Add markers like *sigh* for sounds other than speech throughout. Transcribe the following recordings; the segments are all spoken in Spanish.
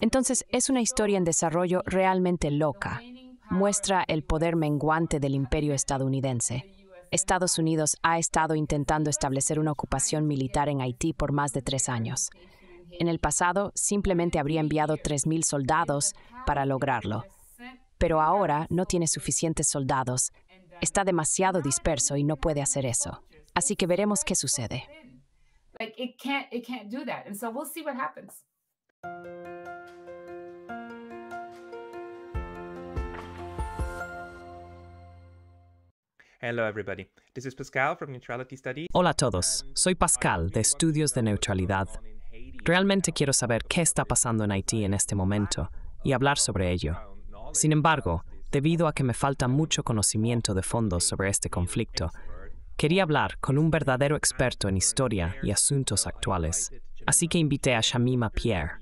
Entonces es una historia en desarrollo realmente loca. Muestra el poder menguante del imperio estadounidense. Estados Unidos ha estado intentando establecer una ocupación militar en Haití por más de tres años. En el pasado simplemente habría enviado 3.000 soldados para lograrlo, pero ahora no tiene suficientes soldados, está demasiado disperso y no puede hacer eso. Así que veremos qué sucede. Like it can't it can't do that. so we'll see what Hola a todos. Soy Pascal de Estudios de Neutralidad. Realmente quiero saber qué está pasando en Haití en este momento y hablar sobre ello. Sin embargo, debido a que me falta mucho conocimiento de fondo sobre este conflicto, Quería hablar con un verdadero experto en historia y asuntos actuales, así que invité a Shamima Pierre.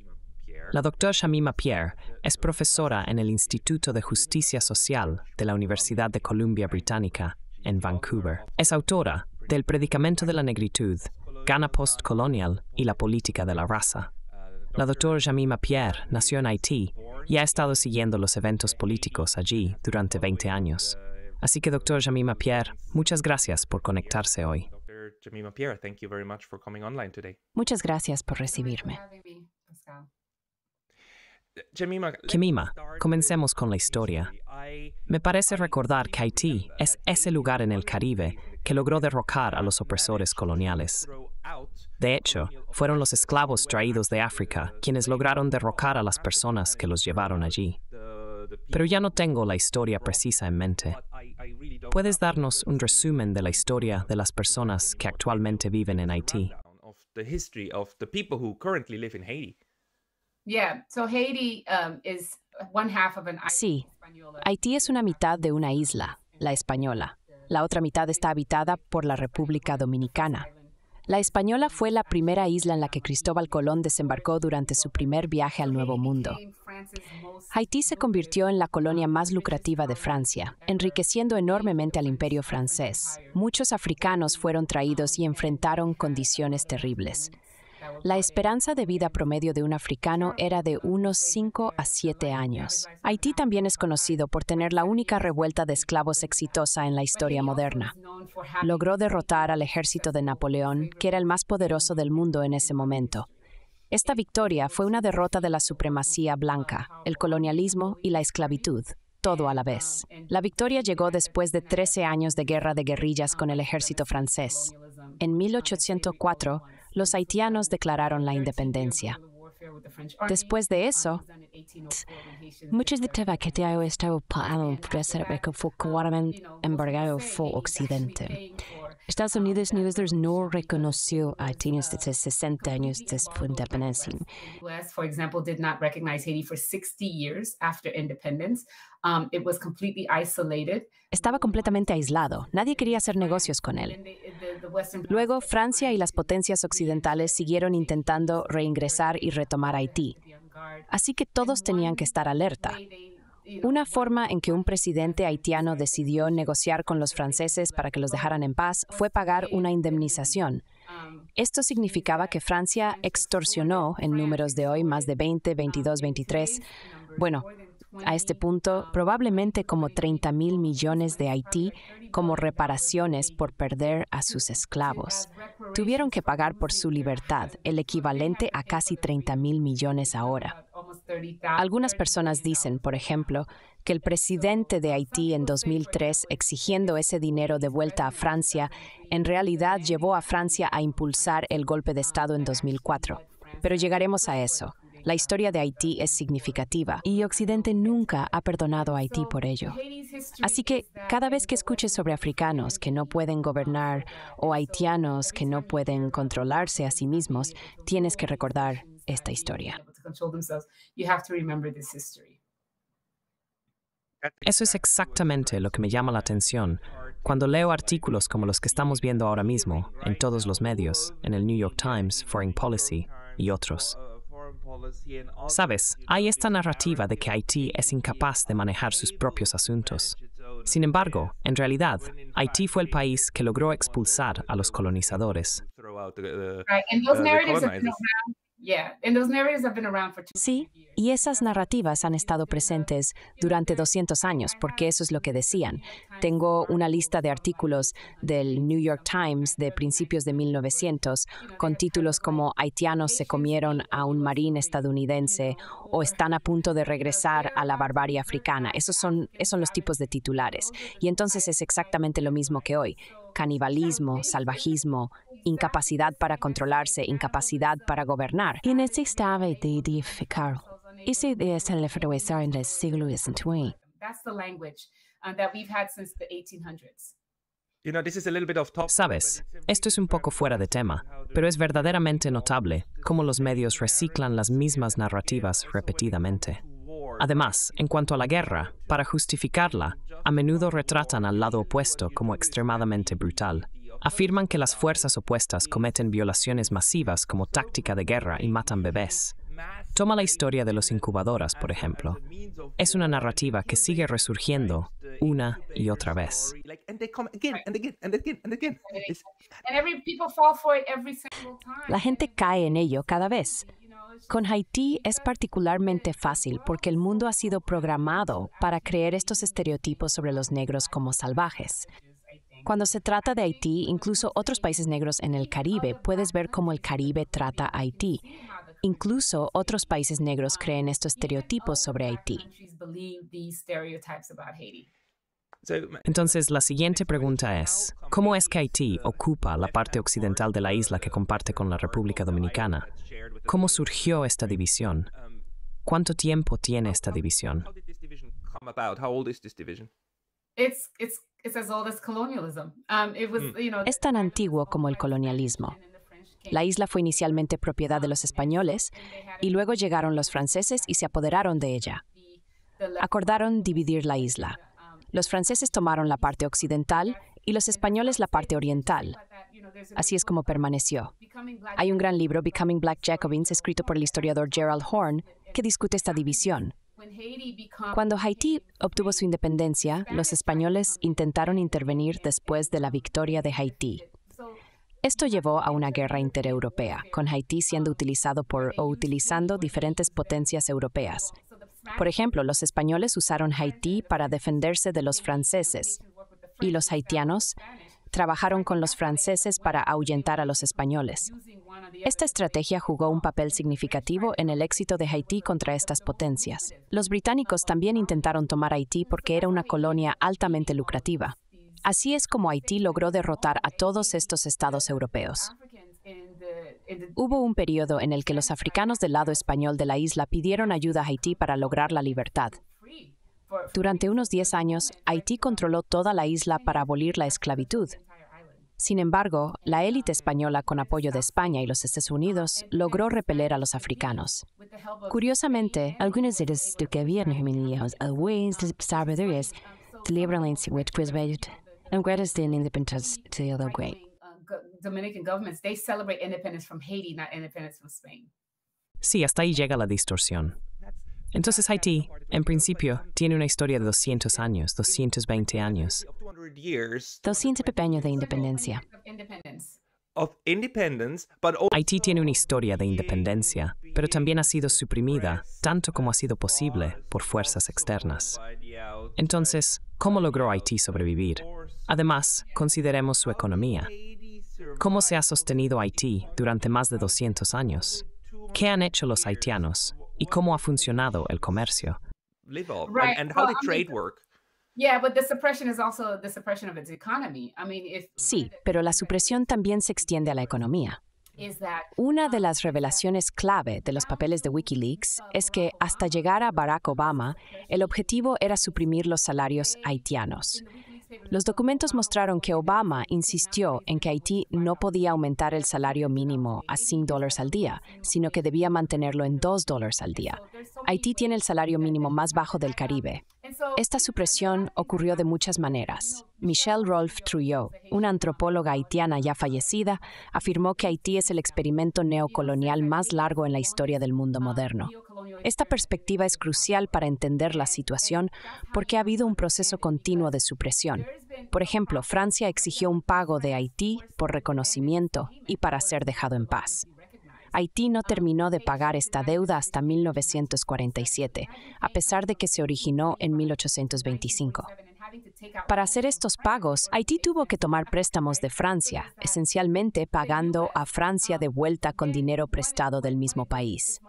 La doctora Shamima Pierre es profesora en el Instituto de Justicia Social de la Universidad de Columbia Británica en Vancouver. Es autora del Predicamento de la Negritud, Ghana Postcolonial y la Política de la Raza. La doctora Jamima Pierre nació en Haití y ha estado siguiendo los eventos políticos allí durante 20 años. Así que, doctor Jamima Pierre, muchas gracias por conectarse hoy. Muchas gracias por recibirme. Jamima, comencemos con la historia. Me parece recordar que Haití es ese lugar en el Caribe que logró derrocar a los opresores coloniales. De hecho, fueron los esclavos traídos de África quienes lograron derrocar a las personas que los llevaron allí pero ya no tengo la historia precisa en mente. ¿Puedes darnos un resumen de la historia de las personas que actualmente viven en Haití? Um, sí, Haití es una mitad de una isla, la española. La otra mitad está habitada por la República Dominicana. La española fue la primera isla en la que Cristóbal Colón desembarcó durante su primer viaje al Nuevo Mundo. Haití se convirtió en la colonia más lucrativa de Francia, enriqueciendo enormemente al imperio francés. Muchos africanos fueron traídos y enfrentaron condiciones terribles. La esperanza de vida promedio de un africano era de unos 5 a 7 años. Haití también es conocido por tener la única revuelta de esclavos exitosa en la historia moderna. Logró derrotar al ejército de Napoleón, que era el más poderoso del mundo en ese momento. Esta victoria fue una derrota de la supremacía blanca, el colonialismo y la esclavitud, todo a la vez. La victoria llegó después de 13 años de guerra de guerrillas con el ejército francés. En 1804, los haitianos declararon la independencia. Después de eso, muchos de que fue Occidente. Estados Unidos no reconoció a Haití desde 60 años después de independencia. 60 um, Estaba completamente aislado. Nadie quería hacer negocios con él. Luego, Francia y las potencias occidentales siguieron intentando reingresar y retomar Haití. Así que todos tenían que estar alerta. Una forma en que un presidente haitiano decidió negociar con los franceses para que los dejaran en paz fue pagar una indemnización. Esto significaba que Francia extorsionó, en números de hoy más de 20, 22, 23, bueno, a este punto probablemente como 30 mil millones de Haití como reparaciones por perder a sus esclavos. Tuvieron que pagar por su libertad, el equivalente a casi 30 mil millones ahora. Algunas personas dicen, por ejemplo, que el presidente de Haití en 2003 exigiendo ese dinero de vuelta a Francia, en realidad llevó a Francia a impulsar el golpe de Estado en 2004. Pero llegaremos a eso. Pues, La historia de Haití es significativa y Occidente nunca ha perdonado a Haití por ello. Así que cada vez que escuches sobre africanos que no pueden gobernar o haitianos que no pueden controlarse a sí mismos, tienes que recordar esta historia. Eso es exactamente lo que me llama la atención cuando leo artículos como los que estamos viendo ahora mismo en todos los medios, en el New York Times, Foreign Policy y otros. Sabes, hay esta narrativa de que Haití es incapaz de manejar sus propios asuntos. Sin embargo, en realidad, Haití fue el país que logró expulsar a los colonizadores. Sí, y esas narrativas han estado presentes durante 200 años, porque eso es lo que decían. Tengo una lista de artículos del New York Times de principios de 1900 con títulos como Haitianos se comieron a un marín estadounidense o están a punto de regresar a la barbarie africana. Esos son, esos son los tipos de titulares. Y entonces es exactamente lo mismo que hoy canibalismo, salvajismo, incapacidad para controlarse, incapacidad para gobernar. Y necesitaba de identificar. es el en el siglo That's the language uh, that we've had since 1800s. Sabes, esto es un poco fuera de tema, pero es verdaderamente notable cómo los medios reciclan las mismas narrativas repetidamente. Además, en cuanto a la guerra, para justificarla, a menudo retratan al lado opuesto como extremadamente brutal. Afirman que las fuerzas opuestas cometen violaciones masivas como táctica de guerra y matan bebés. Toma la historia de los incubadoras, por ejemplo. Es una narrativa que sigue resurgiendo una y otra vez. La gente cae en ello cada vez. Con Haití es particularmente fácil porque el mundo ha sido programado para creer estos estereotipos sobre los negros como salvajes. Cuando se trata de Haití, incluso otros países negros en el Caribe, puedes ver cómo el Caribe trata a Haití. Incluso otros países negros creen estos estereotipos sobre Haití. Entonces, la siguiente pregunta es, ¿cómo es que Haití ocupa la parte occidental de la isla que comparte con la República Dominicana? ¿Cómo surgió esta división? ¿Cuánto tiempo tiene esta división? Es tan antiguo como el colonialismo. La isla fue inicialmente propiedad de los españoles y luego llegaron los franceses y se apoderaron de ella. Acordaron dividir la isla. Los franceses tomaron la parte occidental y los españoles la parte oriental. Así es como permaneció. Hay un gran libro, Becoming Black Jacobins, escrito por el historiador Gerald Horn, que discute esta división. Cuando Haití obtuvo su independencia, los españoles intentaron intervenir después de la victoria de Haití. Esto llevó a una guerra intereuropea, con Haití siendo utilizado por o utilizando diferentes potencias europeas, por ejemplo, los españoles usaron Haití para defenderse de los franceses y los haitianos trabajaron con los franceses para ahuyentar a los españoles. Esta estrategia jugó un papel significativo en el éxito de Haití contra estas potencias. Los británicos también intentaron tomar Haití porque era una colonia altamente lucrativa. Así es como Haití logró derrotar a todos estos estados europeos. Hubo un periodo en el que los africanos del lado español de la isla pidieron ayuda a Haití para lograr la libertad. Durante unos 10 años, Haití controló toda la isla para abolir la esclavitud. Sin embargo, la élite española, con apoyo de España y los Estados Unidos, logró repeler a los africanos. Curiosamente, algunos de los gobiernos femeninos celebran la independencia de la independencia de Sí, hasta ahí llega la distorsión. Entonces Haití, en principio, tiene una historia de 200 años, 220 años. 200 años de independencia. Haití tiene una historia de independencia, pero también ha sido suprimida, tanto como ha sido posible, por fuerzas externas. Entonces, ¿cómo logró Haití sobrevivir? Además, consideremos su economía. ¿Cómo se ha sostenido Haití durante más de 200 años? ¿Qué han hecho los haitianos? ¿Y cómo ha funcionado el comercio? Sí, pero la supresión también se extiende a la economía. Una de las revelaciones clave de los papeles de Wikileaks es que hasta llegar a Barack Obama, el objetivo era suprimir los salarios haitianos. Los documentos mostraron que Obama insistió en que Haití no podía aumentar el salario mínimo a 5 dólares al día, sino que debía mantenerlo en 2 dólares al día. Haití tiene el salario mínimo más bajo del Caribe, esta supresión ocurrió de muchas maneras. Michelle Rolfe Trujillo, una antropóloga haitiana ya fallecida, afirmó que Haití es el experimento neocolonial más largo en la historia del mundo moderno. Esta perspectiva es crucial para entender la situación porque ha habido un proceso continuo de supresión. Por ejemplo, Francia exigió un pago de Haití por reconocimiento y para ser dejado en paz. Haití no terminó de pagar esta deuda hasta 1947, a pesar de que se originó en 1825. Para hacer estos pagos, Haití tuvo que tomar préstamos de Francia, esencialmente pagando a Francia de vuelta con dinero prestado del mismo país.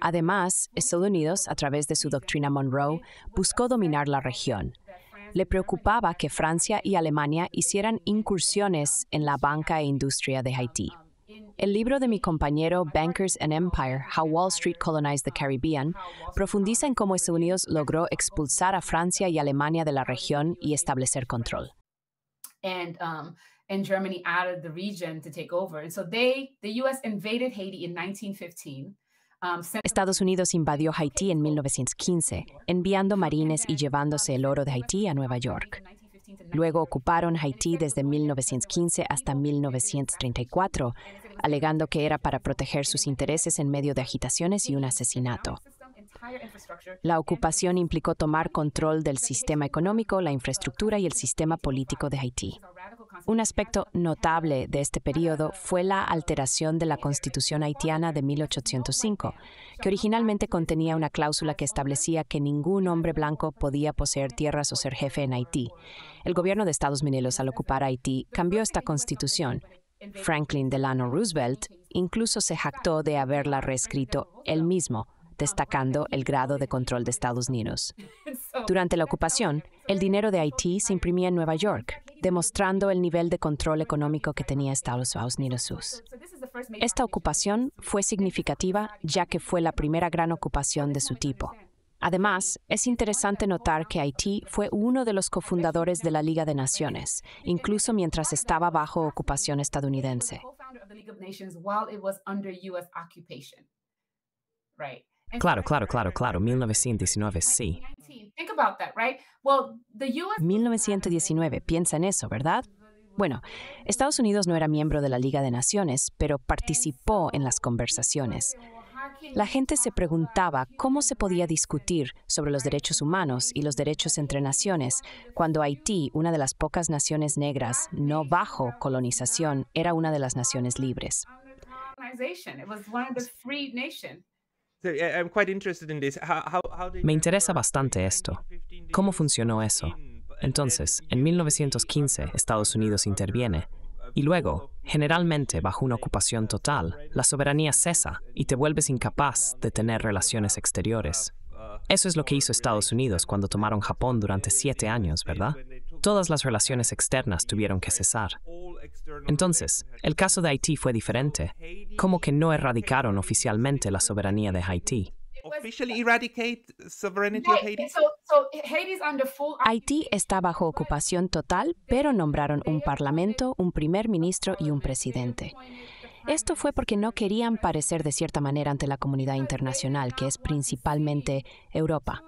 Además, Estados Unidos, a través de su doctrina Monroe, buscó dominar la región. Le preocupaba que Francia y Alemania hicieran incursiones en la banca e industria de Haití. El libro de mi compañero Bankers and Empire, How Wall Street Colonized the Caribbean, profundiza en cómo Estados Unidos logró expulsar a Francia y Alemania de la región y establecer control. Um, Estados Unidos invadió Haití en 1915, enviando marines y llevándose el oro de Haití a Nueva York. Luego ocuparon Haití desde 1915 hasta 1934, alegando que era para proteger sus intereses en medio de agitaciones y un asesinato. La ocupación implicó tomar control del sistema económico, la infraestructura y el sistema político de Haití. Un aspecto notable de este periodo fue la alteración de la Constitución haitiana de 1805, que originalmente contenía una cláusula que establecía que ningún hombre blanco podía poseer tierras o ser jefe en Haití. El gobierno de Estados Unidos al ocupar Haití cambió esta constitución. Franklin Delano Roosevelt incluso se jactó de haberla reescrito él mismo destacando el grado de control de Estados Unidos. *laughs* Durante la ocupación, el dinero de Haití se imprimía en Nueva York, demostrando el nivel de control económico que tenía Estados Unidos. Esta ocupación fue significativa ya que fue la primera gran ocupación de su tipo. Además, es interesante notar que Haití fue uno de los cofundadores de la Liga de Naciones, incluso mientras estaba bajo ocupación estadounidense. Claro, claro, claro, claro, 1919, sí. 1919, piensa en eso, ¿verdad? Bueno, Estados Unidos no era miembro de la Liga de Naciones, pero participó en las conversaciones. La gente se preguntaba cómo se podía discutir sobre los derechos humanos y los derechos entre naciones cuando Haití, una de las pocas naciones negras no bajo colonización, era una de las naciones libres. Me interesa bastante esto. ¿Cómo funcionó eso? Entonces, en 1915 Estados Unidos interviene uh, y luego, uh, generalmente bajo una ocupación uh, total, la soberanía cesa y te vuelves incapaz de tener relaciones exteriores. Eso es lo que hizo Estados Unidos cuando tomaron Japón durante siete años, ¿verdad? todas las relaciones externas tuvieron que cesar. Entonces, el caso de Haití fue diferente, como que no erradicaron oficialmente la soberanía de Haití. Haití está bajo ocupación total, pero nombraron un parlamento, un primer ministro y un presidente. Esto fue porque no querían parecer de cierta manera ante la comunidad internacional, que es principalmente Europa.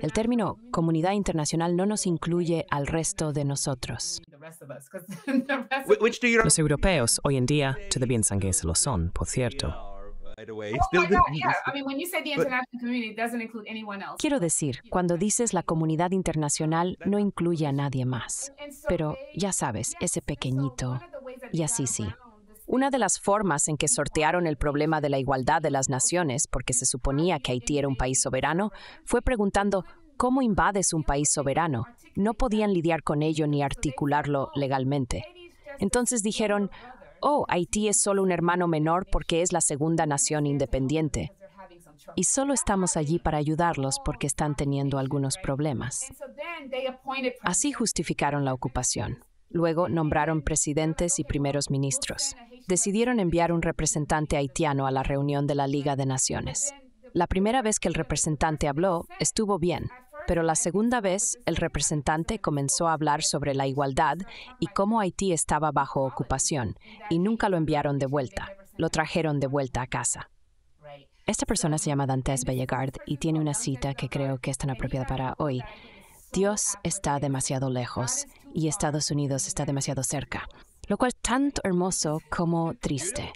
El término comunidad internacional no nos incluye al resto de nosotros. Los europeos hoy en día todavía bien, que se lo son, por cierto. Oh Quiero decir, cuando dices la comunidad internacional no incluye a nadie más. Pero ya sabes, ese pequeñito. Y así sí. Una de las formas en que sortearon el problema de la igualdad de las naciones, porque se suponía que Haití era un país soberano, fue preguntando ¿cómo invades un país soberano? No podían lidiar con ello ni articularlo legalmente. Entonces dijeron, oh, Haití es solo un hermano menor porque es la segunda nación independiente. Y solo estamos allí para ayudarlos porque están teniendo algunos problemas. Así justificaron la ocupación. Luego nombraron presidentes y primeros ministros. Decidieron enviar un representante haitiano a la reunión de la Liga de Naciones. La primera vez que el representante habló, estuvo bien, pero la segunda vez el representante comenzó a hablar sobre la igualdad y cómo Haití estaba bajo ocupación, y nunca lo enviaron de vuelta, lo trajeron de vuelta a casa. Esta persona se llama Dantes Bellegarde y tiene una cita que creo que es tan apropiada para hoy. Dios está demasiado lejos y Estados Unidos está demasiado cerca, lo cual es tanto hermoso como triste.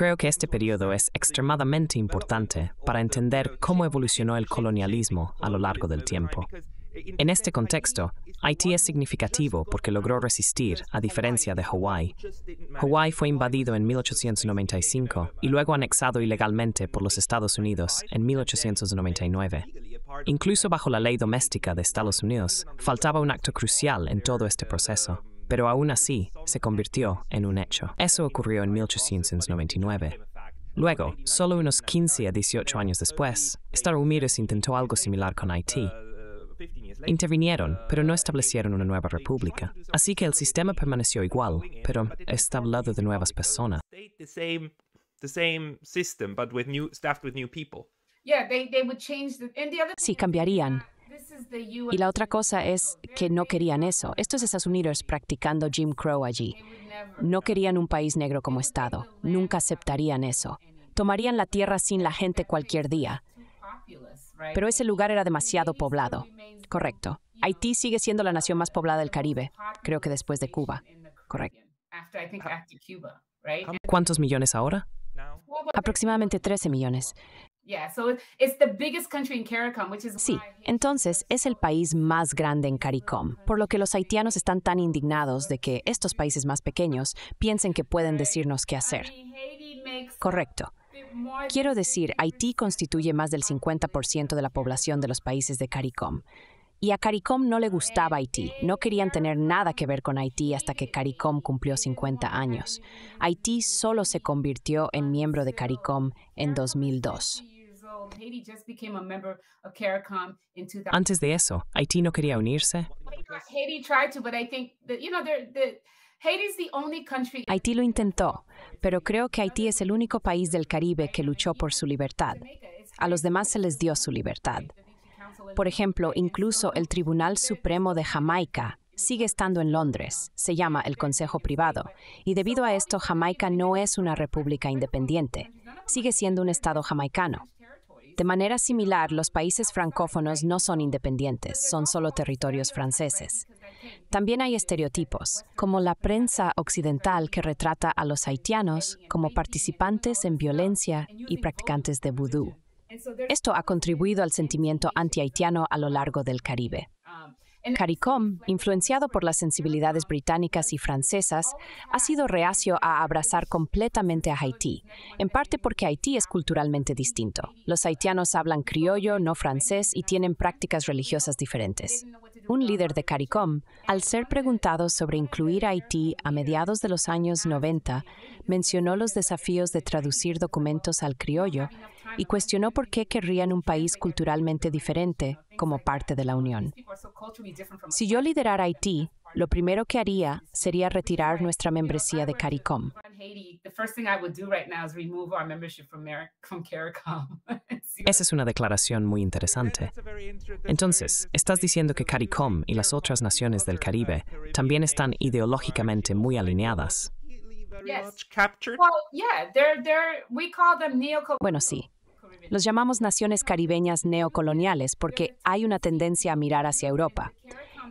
Creo que este periodo es extremadamente importante para entender cómo evolucionó el colonialismo a lo largo del tiempo. En este contexto, Haití es significativo porque logró resistir, a diferencia de Hawái. Hawái fue invadido en 1895 y luego anexado ilegalmente por los Estados Unidos en 1899. Incluso bajo la ley doméstica de Estados Unidos, faltaba un acto crucial en todo este proceso pero aún así se convirtió en un hecho. Eso ocurrió en 1899. Luego, solo unos 15 a 18 años después, Estados Unidos intentó algo similar con Haití, Intervinieron, pero no establecieron una nueva república. Así que el sistema permaneció igual, pero está hablado de nuevas personas. Sí, cambiarían. Y la otra cosa es que no querían eso. Estos Estados Unidos practicando Jim Crow allí. No querían un país negro como Estado. Nunca aceptarían eso. Tomarían la tierra sin la gente cualquier día pero ese lugar era demasiado poblado. Correcto. Haití sigue siendo la nación más poblada del Caribe, creo que después de Cuba. Correcto. Ah. ¿Cuántos millones ahora? Aproximadamente 13 millones. Sí, entonces es el país más grande en CARICOM, por lo que los haitianos están tan indignados de que estos países más pequeños piensen que pueden decirnos qué hacer. Correcto. Quiero decir, Haití constituye más del 50% de la población de los países de CARICOM. Y a CARICOM no le gustaba Haití. No querían tener nada que ver con Haití hasta que CARICOM cumplió 50 años. Haití solo se convirtió en miembro de CARICOM en 2002. Antes de eso, Haití no quería unirse. Haití lo intentó, pero creo que Haití es el único país del Caribe que luchó por su libertad. A los demás se les dio su libertad. Por ejemplo, incluso el Tribunal Supremo de Jamaica sigue estando en Londres, se llama el Consejo Privado, y debido a esto Jamaica no es una república independiente, sigue siendo un Estado jamaicano. De manera similar, los países francófonos no son independientes, son solo territorios franceses. También hay estereotipos, como la prensa occidental que retrata a los haitianos como participantes en violencia y practicantes de vudú. Esto ha contribuido al sentimiento anti-haitiano a lo largo del Caribe. CARICOM, influenciado por las sensibilidades británicas y francesas, ha sido reacio a abrazar completamente a Haití, en parte porque Haití es culturalmente distinto. Los haitianos hablan criollo, no francés, y tienen prácticas religiosas diferentes. Un líder de CARICOM, al ser preguntado sobre incluir Haití a mediados de los años 90, mencionó los desafíos de traducir documentos al criollo y cuestionó por qué querrían un país culturalmente diferente como parte de la Unión. Si yo liderara Haití, lo primero que haría sería retirar nuestra membresía de CARICOM. Esa es una declaración muy interesante. Entonces, estás diciendo que CARICOM y las otras naciones del Caribe también están ideológicamente muy alineadas. Bueno, sí. Los llamamos naciones caribeñas neocoloniales porque hay una tendencia a mirar hacia Europa.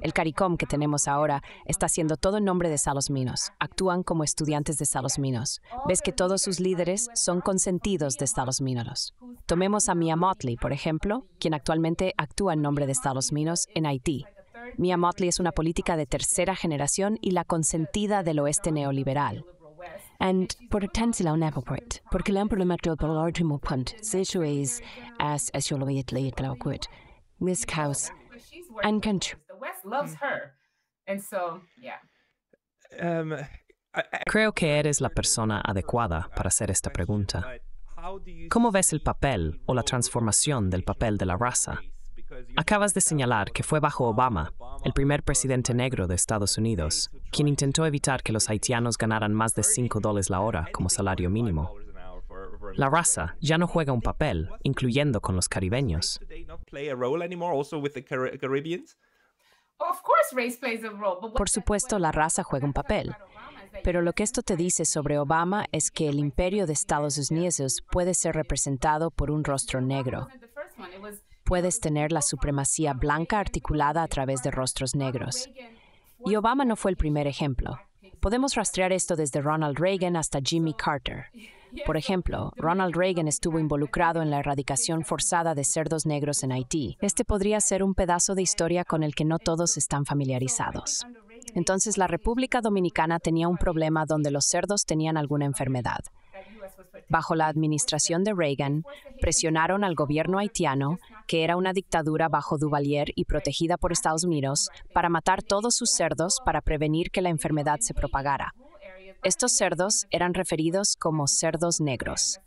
El CARICOM que tenemos ahora está haciendo todo en nombre de Salos Minos. Actúan como estudiantes de Salos Minos. Ves que todos sus líderes son consentidos de Minos. Tomemos a Mia Motley, por ejemplo, quien actualmente actúa en nombre de Minos en Haití. Mia Motley es una política de tercera generación y la consentida del oeste neoliberal. And Um, Creo que eres la persona adecuada para hacer esta pregunta. ¿Cómo ves el papel o la transformación del papel de la raza? Acabas de señalar que fue bajo Obama, el primer presidente negro de Estados Unidos, quien intentó evitar que los haitianos ganaran más de 5 dólares la hora como salario mínimo. La raza ya no juega un papel, incluyendo con los caribeños. Por supuesto, la raza juega un papel. Pero lo que esto te dice sobre Obama es que el imperio de Estados Unidos puede ser representado por un rostro negro. Puedes tener la supremacía blanca articulada a través de rostros negros. Y Obama no fue el primer ejemplo. Podemos rastrear esto desde Ronald Reagan hasta Jimmy Carter. Por ejemplo, Ronald Reagan estuvo involucrado en la erradicación forzada de cerdos negros en Haití. Este podría ser un pedazo de historia con el que no todos están familiarizados. Entonces, la República Dominicana tenía un problema donde los cerdos tenían alguna enfermedad. Bajo la administración de Reagan, presionaron al gobierno haitiano, que era una dictadura bajo Duvalier y protegida por Estados Unidos, para matar todos sus cerdos para prevenir que la enfermedad se propagara. Estos cerdos eran referidos como cerdos negros.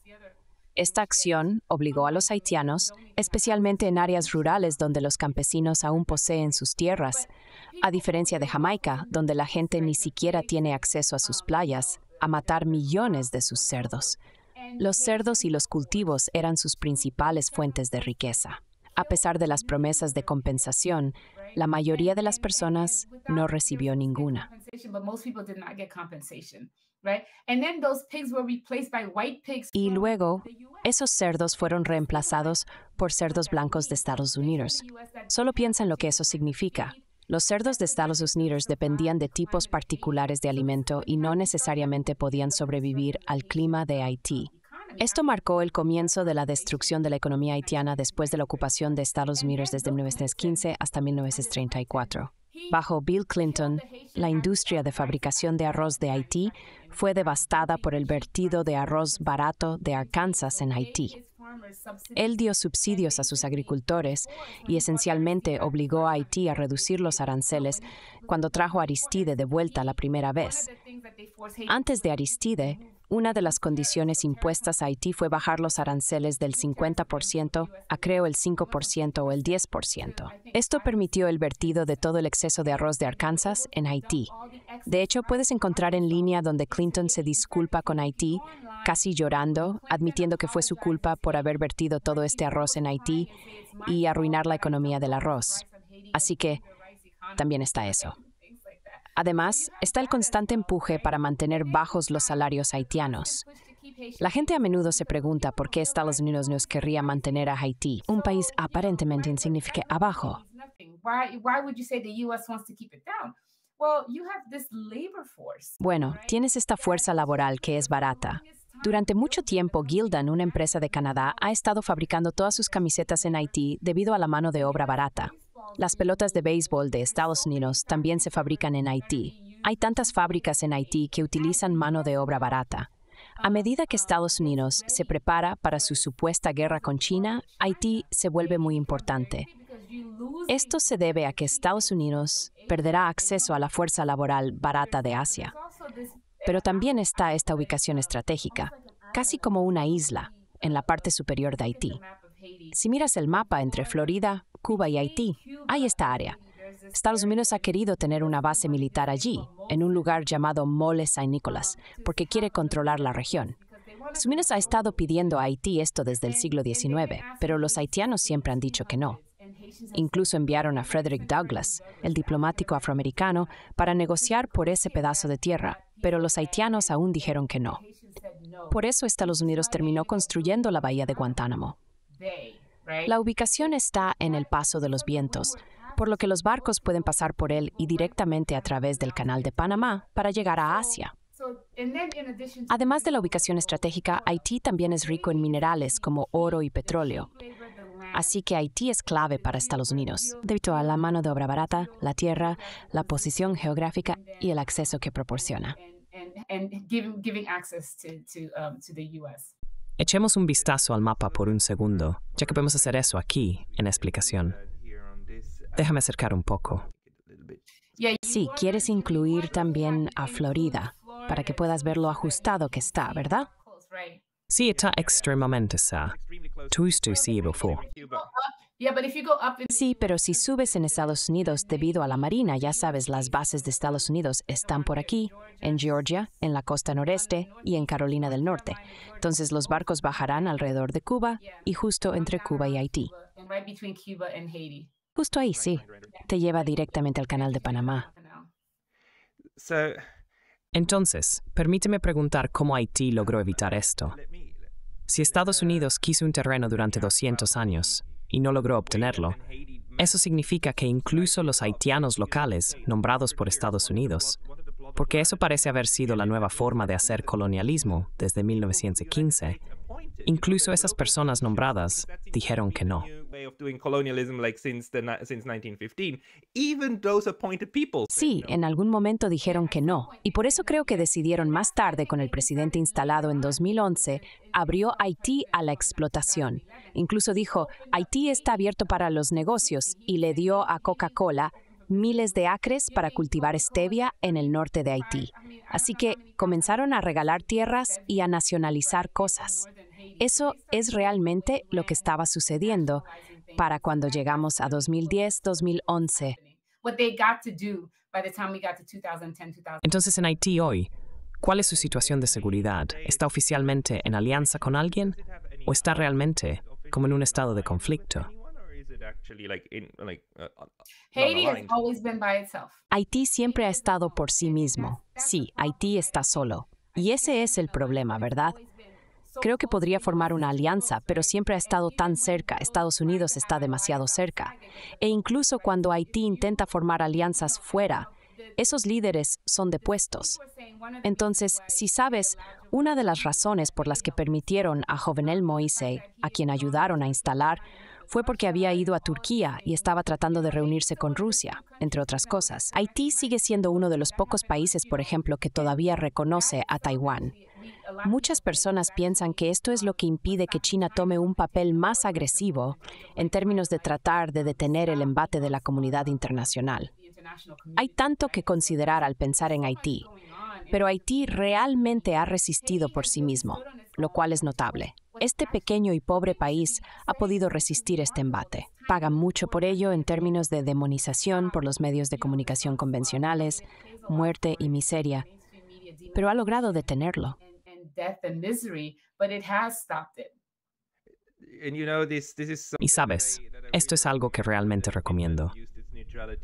Esta acción obligó a los haitianos, especialmente en áreas rurales donde los campesinos aún poseen sus tierras, a diferencia de Jamaica, donde la gente ni siquiera tiene acceso a sus playas, a matar millones de sus cerdos. Los cerdos y los cultivos eran sus principales fuentes de riqueza. A pesar de las promesas de compensación, la mayoría de las personas no recibió ninguna. Y luego, esos cerdos fueron reemplazados por cerdos blancos de Estados Unidos. Solo piensa en lo que eso significa. Los cerdos de Estados Unidos dependían de tipos particulares de alimento y no necesariamente podían sobrevivir al clima de Haití. Esto marcó el comienzo de la destrucción de la economía haitiana después de la ocupación de Estados Unidos desde 1915 hasta 1934. Bajo Bill Clinton, la industria de fabricación de arroz de Haití fue devastada por el vertido de arroz barato de Arkansas en Haití. Él dio subsidios a sus agricultores y esencialmente obligó a Haití a reducir los aranceles cuando trajo a Aristide de vuelta la primera vez. Antes de Aristide, una de las condiciones impuestas a Haití fue bajar los aranceles del 50% a creo el 5% o el 10%. Esto permitió el vertido de todo el exceso de arroz de Arkansas en Haití. De hecho, puedes encontrar en línea donde Clinton se disculpa con Haití, casi llorando, admitiendo que fue su culpa por haber vertido todo este arroz en Haití y arruinar la economía del arroz. Así que también está eso. Además, está el constante empuje para mantener bajos los salarios haitianos. La gente a menudo se pregunta por qué Estados Unidos nos querría mantener a Haití, un país aparentemente insignificante, abajo. Bueno, tienes esta fuerza laboral que es barata. Durante mucho tiempo, Gildan, una empresa de Canadá, ha estado fabricando todas sus camisetas en Haití debido a la mano de obra barata. Las pelotas de béisbol de Estados Unidos también se fabrican en Haití. Hay tantas fábricas en Haití que utilizan mano de obra barata. A medida que Estados Unidos se prepara para su supuesta guerra con China, Haití se vuelve muy importante. Esto se debe a que Estados Unidos perderá acceso a la fuerza laboral barata de Asia. Pero también está esta ubicación estratégica, casi como una isla, en la parte superior de Haití. Si miras el mapa entre Florida, Cuba y Haití. Hay esta área. Estados Unidos ha querido tener una base militar allí, en un lugar llamado Mole saint Nicolás, porque quiere controlar la región. Estados Unidos ha estado pidiendo a Haití esto desde el siglo XIX, pero los haitianos siempre han dicho que no. Incluso enviaron a Frederick Douglass, el diplomático afroamericano, para negociar por ese pedazo de tierra, pero los haitianos aún dijeron que no. Por eso Estados Unidos terminó construyendo la bahía de Guantánamo. La ubicación está en el paso de los vientos, por lo que los barcos pueden pasar por él y directamente a través del Canal de Panamá para llegar a Asia. Además de la ubicación estratégica, Haití también es rico en minerales como oro y petróleo. Así que Haití es clave para Estados Unidos, debido a la mano de obra barata, la tierra, la posición geográfica y el acceso que proporciona. Echemos un vistazo al mapa por un segundo, ya que podemos hacer eso aquí, en explicación. Déjame acercar un poco. Sí, quieres incluir también a Florida, para que puedas ver lo ajustado que está, ¿verdad? Sí, está extremadamente cerca. Tú Sí, pero si subes en Estados Unidos debido a la Marina, ya sabes, las bases de Estados Unidos están por aquí, en Georgia, en la costa noreste y en Carolina del Norte. Entonces los barcos bajarán alrededor de Cuba y justo entre Cuba y Haití. Justo ahí, sí. Te lleva directamente al canal de Panamá. Entonces, permíteme preguntar cómo Haití logró evitar esto. Si Estados Unidos quiso un terreno durante 200 años, y no logró obtenerlo. Eso significa que incluso los haitianos locales, nombrados por Estados Unidos, porque eso parece haber sido la nueva forma de hacer colonialismo desde 1915. Incluso esas personas nombradas dijeron que no. Sí, en algún momento dijeron que no, y por eso creo que decidieron más tarde con el presidente instalado en 2011, abrió Haití a la explotación. Incluso dijo, Haití está abierto para los negocios y le dio a Coca-Cola miles de acres para cultivar stevia en el norte de Haití. Así que comenzaron a regalar tierras y a nacionalizar cosas. Eso es realmente lo que estaba sucediendo para cuando llegamos a 2010-2011. Entonces en Haití hoy, ¿cuál es su situación de seguridad? ¿Está oficialmente en alianza con alguien o está realmente como en un estado de conflicto? Uh, uh, Haiti has always been by itself. Haití siempre ha estado por sí mismo. Sí, Haití está solo. Y ese es el problema, ¿verdad? Creo que podría formar una alianza, pero siempre ha estado tan cerca. Estados Unidos está demasiado cerca. E incluso cuando Haití intenta formar alianzas fuera, esos líderes son depuestos. Entonces, si sabes, una de las razones por las que permitieron a Jovenel Moise, a quien ayudaron a instalar, fue porque había ido a Turquía y estaba tratando de reunirse con Rusia, entre otras cosas. Haití sigue siendo uno de los pocos países, por ejemplo, que todavía reconoce a Taiwán. Muchas personas piensan que esto es lo que impide que China tome un papel más agresivo en términos de tratar de detener el embate de la comunidad internacional. Hay tanto que considerar al pensar en Haití, pero Haití realmente ha resistido por sí mismo, lo cual es notable. Este pequeño y pobre país ha podido resistir este embate. Paga mucho por ello en términos de demonización por los medios de comunicación convencionales, muerte y miseria, pero ha logrado detenerlo. Y sabes, esto es algo que realmente recomiendo.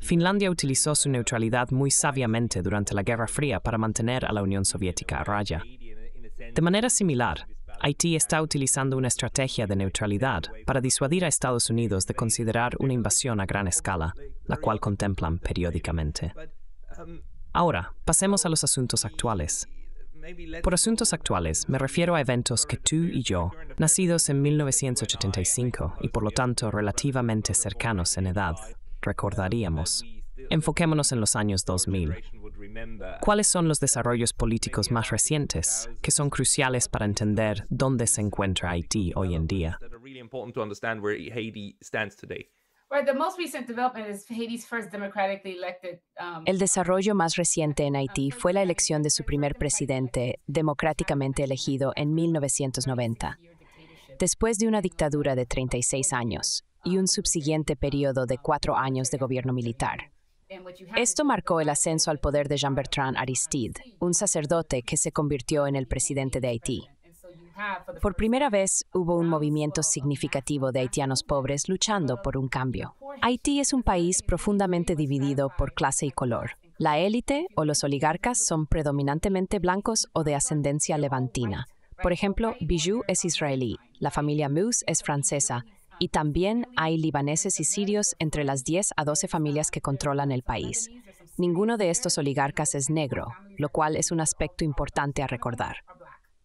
Finlandia utilizó su neutralidad muy sabiamente durante la Guerra Fría para mantener a la Unión Soviética a raya. De manera similar, Haití está utilizando una estrategia de neutralidad para disuadir a Estados Unidos de considerar una invasión a gran escala, la cual contemplan periódicamente. Ahora, pasemos a los asuntos actuales. Por asuntos actuales me refiero a eventos que tú y yo, nacidos en 1985 y por lo tanto relativamente cercanos en edad, recordaríamos. Enfoquémonos en los años 2000, ¿Cuáles son los desarrollos políticos más recientes que son cruciales para entender dónde se encuentra Haití hoy en día? El desarrollo más reciente en Haití um, fue la elección de su primer presidente, democráticamente elegido en 1990. Después de una dictadura de 36 años y un subsiguiente periodo de cuatro años de gobierno militar, esto marcó el ascenso al poder de Jean-Bertrand Aristide, un sacerdote que se convirtió en el presidente de Haití. Por primera vez hubo un movimiento significativo de haitianos pobres luchando por un cambio. Haití es un país profundamente dividido por clase y color. La élite o los oligarcas son predominantemente blancos o de ascendencia levantina. Por ejemplo, Bijou es israelí, la familia Meuse es francesa y también hay libaneses y sirios entre las 10 a 12 familias que controlan el país. Ninguno de estos oligarcas es negro, lo cual es un aspecto importante a recordar.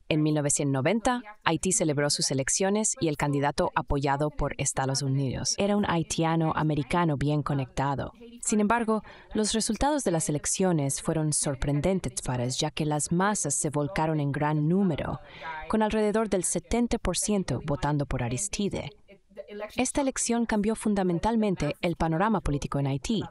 En 1990, Haití celebró sus elecciones y el candidato apoyado por Estados Unidos era un haitiano americano bien conectado. Sin embargo, los resultados de las elecciones fueron sorprendentes para ya que las masas se volcaron en gran número, con alrededor del 70% votando por Aristide, esta elección cambió fundamentalmente el panorama político en Haití.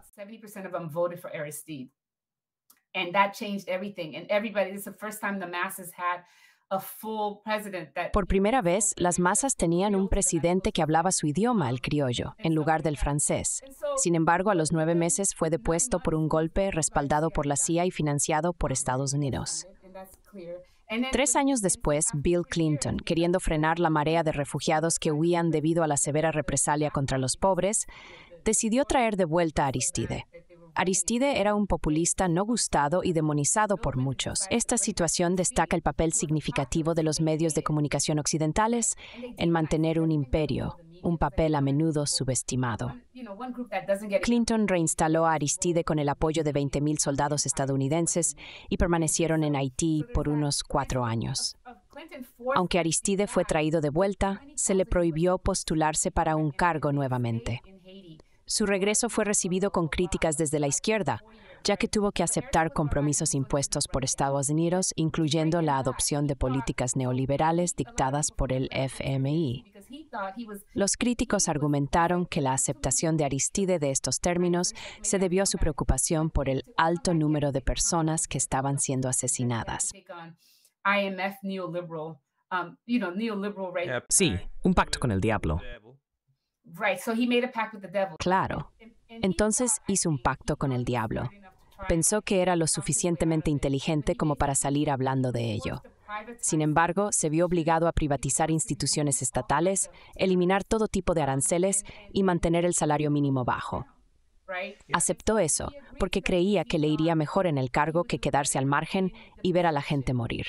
Por primera vez, las masas tenían un presidente que hablaba su idioma, el criollo, en lugar del francés. Sin embargo, a los nueve meses fue depuesto por un golpe respaldado por la CIA y financiado por Estados Unidos. Tres años después, Bill Clinton, queriendo frenar la marea de refugiados que huían debido a la severa represalia contra los pobres, decidió traer de vuelta a Aristide. Aristide era un populista no gustado y demonizado por muchos. Esta situación destaca el papel significativo de los medios de comunicación occidentales en mantener un imperio, un papel a menudo subestimado. Clinton reinstaló a Aristide con el apoyo de 20.000 soldados estadounidenses y permanecieron en Haití por unos cuatro años. Aunque Aristide fue traído de vuelta, se le prohibió postularse para un cargo nuevamente. Su regreso fue recibido con críticas desde la izquierda, ya que tuvo que aceptar compromisos impuestos por Estados Unidos, incluyendo la adopción de políticas neoliberales dictadas por el FMI. Los críticos argumentaron que la aceptación de Aristide de estos términos se debió a su preocupación por el alto número de personas que estaban siendo asesinadas. Sí, un pacto con el diablo. Claro. Entonces hizo un pacto con el diablo. Pensó que era lo suficientemente inteligente como para salir hablando de ello. Sin embargo, se vio obligado a privatizar instituciones estatales, eliminar todo tipo de aranceles y mantener el salario mínimo bajo. Aceptó eso porque creía que le iría mejor en el cargo que quedarse al margen y ver a la gente morir.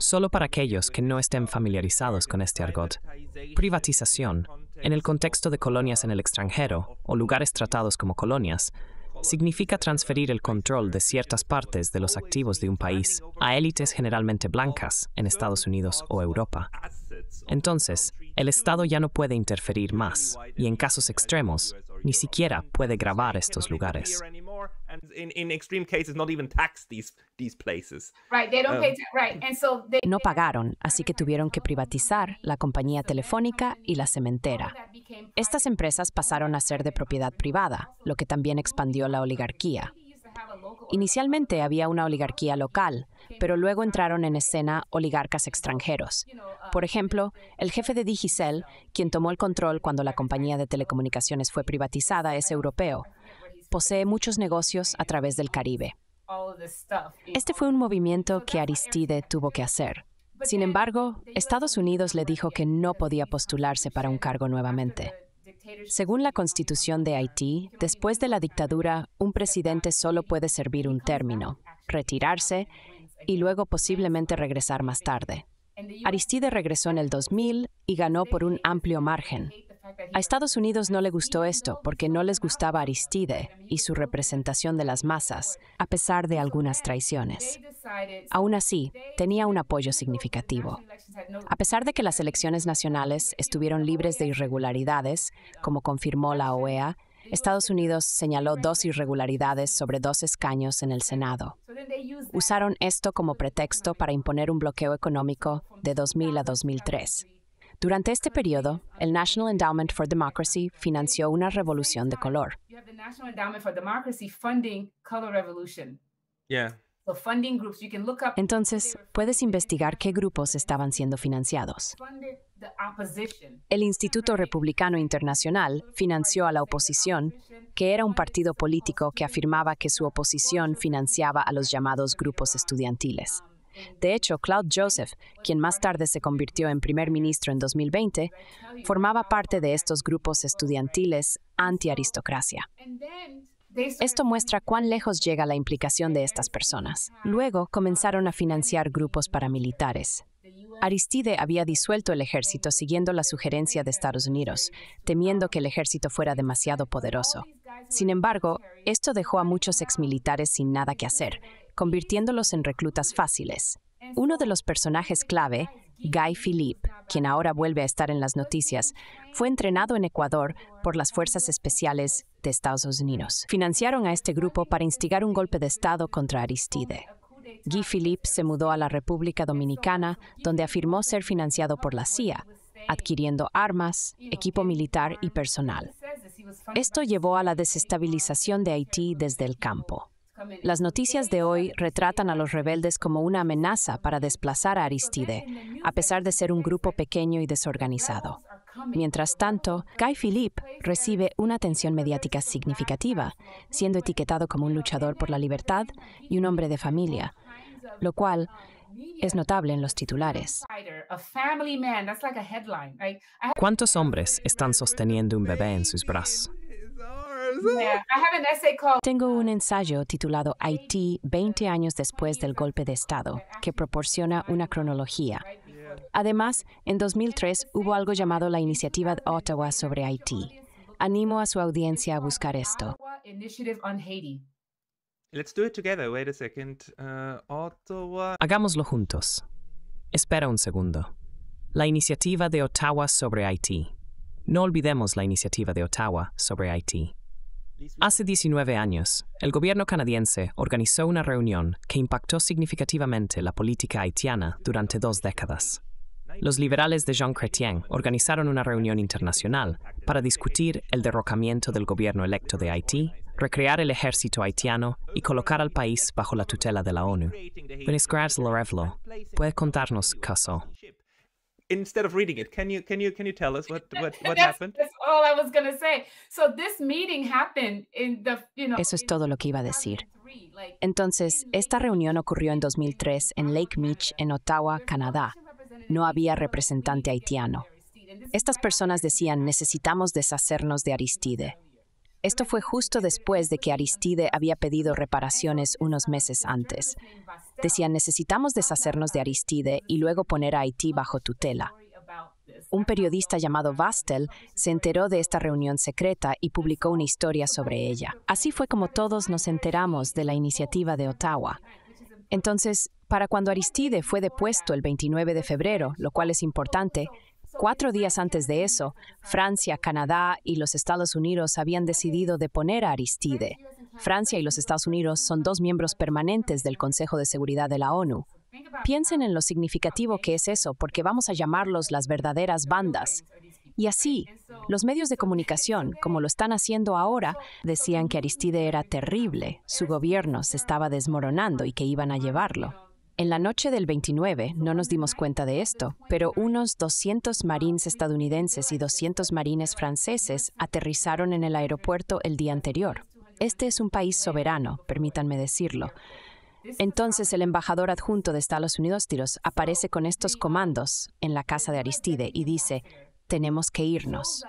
Solo para aquellos que no estén familiarizados con este argot, privatización, en el contexto de colonias en el extranjero o lugares tratados como colonias, significa transferir el control de ciertas partes de los activos de un país a élites generalmente blancas en Estados Unidos o Europa. Entonces, el Estado ya no puede interferir más y en casos extremos, ni siquiera puede grabar estos lugares no pagaron, así que tuvieron que privatizar la compañía telefónica y la cementera. Estas empresas pasaron a ser de propiedad privada, lo que también expandió la oligarquía. Inicialmente había una oligarquía local, pero luego entraron en escena oligarcas extranjeros. Por ejemplo, el jefe de Digicel, quien tomó el control cuando la compañía de telecomunicaciones fue privatizada, es europeo, posee muchos negocios a través del Caribe. Este fue un movimiento que Aristide tuvo que hacer. Sin embargo, Estados Unidos le dijo que no podía postularse para un cargo nuevamente. Según la constitución de Haití, después de la dictadura, un presidente solo puede servir un término, retirarse y luego posiblemente regresar más tarde. Aristide regresó en el 2000 y ganó por un amplio margen, a Estados Unidos no le gustó esto porque no les gustaba Aristide y su representación de las masas, a pesar de algunas traiciones. Aún así, tenía un apoyo significativo. A pesar de que las elecciones nacionales estuvieron libres de irregularidades, como confirmó la OEA, Estados Unidos señaló dos irregularidades sobre dos escaños en el Senado. Usaron esto como pretexto para imponer un bloqueo económico de 2000 a 2003 durante este periodo, el National Endowment for Democracy financió una revolución de color. Entonces, puedes investigar qué grupos estaban siendo financiados. El Instituto Republicano Internacional financió a la oposición, que era un partido político que afirmaba que su oposición financiaba a los llamados grupos estudiantiles. De hecho, Claude Joseph, quien más tarde se convirtió en primer ministro en 2020, formaba parte de estos grupos estudiantiles anti-aristocracia. Esto muestra cuán lejos llega la implicación de estas personas. Luego comenzaron a financiar grupos paramilitares. Aristide había disuelto el ejército siguiendo la sugerencia de Estados Unidos, temiendo que el ejército fuera demasiado poderoso. Sin embargo, esto dejó a muchos exmilitares sin nada que hacer, convirtiéndolos en reclutas fáciles. Uno de los personajes clave, Guy Philippe, quien ahora vuelve a estar en las noticias, fue entrenado en Ecuador por las Fuerzas Especiales de Estados Unidos. Financiaron a este grupo para instigar un golpe de Estado contra Aristide. Guy Philippe se mudó a la República Dominicana, donde afirmó ser financiado por la CIA, adquiriendo armas, equipo militar y personal. Esto llevó a la desestabilización de Haití desde el campo. Las noticias de hoy retratan a los rebeldes como una amenaza para desplazar a Aristide, a pesar de ser un grupo pequeño y desorganizado. Mientras tanto, Guy Philippe recibe una atención mediática significativa, siendo etiquetado como un luchador por la libertad y un hombre de familia, lo cual es notable en los titulares. ¿Cuántos hombres están sosteniendo un bebé en sus brazos? Tengo un ensayo titulado Haití 20 años después del golpe de Estado, que proporciona una cronología. Además, en 2003 hubo algo llamado la Iniciativa de Ottawa sobre Haití. Animo a su audiencia a buscar esto. Uh, Hagámoslo juntos. Espera un segundo. La iniciativa de Ottawa sobre Haití. No olvidemos la iniciativa de Ottawa sobre Haití. Hace 19 años, el gobierno canadiense organizó una reunión que impactó significativamente la política haitiana durante dos décadas. Los liberales de Jean Chrétien organizaron una reunión internacional para discutir el derrocamiento del gobierno electo de Haití, recrear el ejército haitiano y colocar al país bajo la tutela de la ONU. Graz Lorevlo puede contarnos caso instead of reading it, can you tell us what *laughs* happened? That's all I was say. So this meeting happened in the Eso es todo lo que iba a decir. Entonces, esta reunión ocurrió en 2003 en Lake Meach, en Ottawa, Canadá. No había representante haitiano. Estas personas decían, necesitamos deshacernos de Aristide. Esto fue justo después de que Aristide había pedido reparaciones unos meses antes. Decían, necesitamos deshacernos de Aristide y luego poner a Haití bajo tutela. Un periodista llamado Bastel se enteró de esta reunión secreta y publicó una historia sobre ella. Así fue como todos nos enteramos de la iniciativa de Ottawa. Entonces, para cuando Aristide fue depuesto el 29 de febrero, lo cual es importante, Cuatro días antes de eso, Francia, Canadá y los Estados Unidos habían decidido deponer a Aristide. Francia y los Estados Unidos son dos miembros permanentes del Consejo de Seguridad de la ONU. Piensen en lo significativo que es eso, porque vamos a llamarlos las verdaderas bandas. Y así, los medios de comunicación, como lo están haciendo ahora, decían que Aristide era terrible, su gobierno se estaba desmoronando y que iban a llevarlo. En la noche del 29 no nos dimos cuenta de esto, pero unos 200 marines estadounidenses y 200 marines franceses aterrizaron en el aeropuerto el día anterior. Este es un país soberano, permítanme decirlo. Entonces el embajador adjunto de Estados Unidos, Tiros, aparece con estos comandos en la casa de Aristide y dice, tenemos que irnos.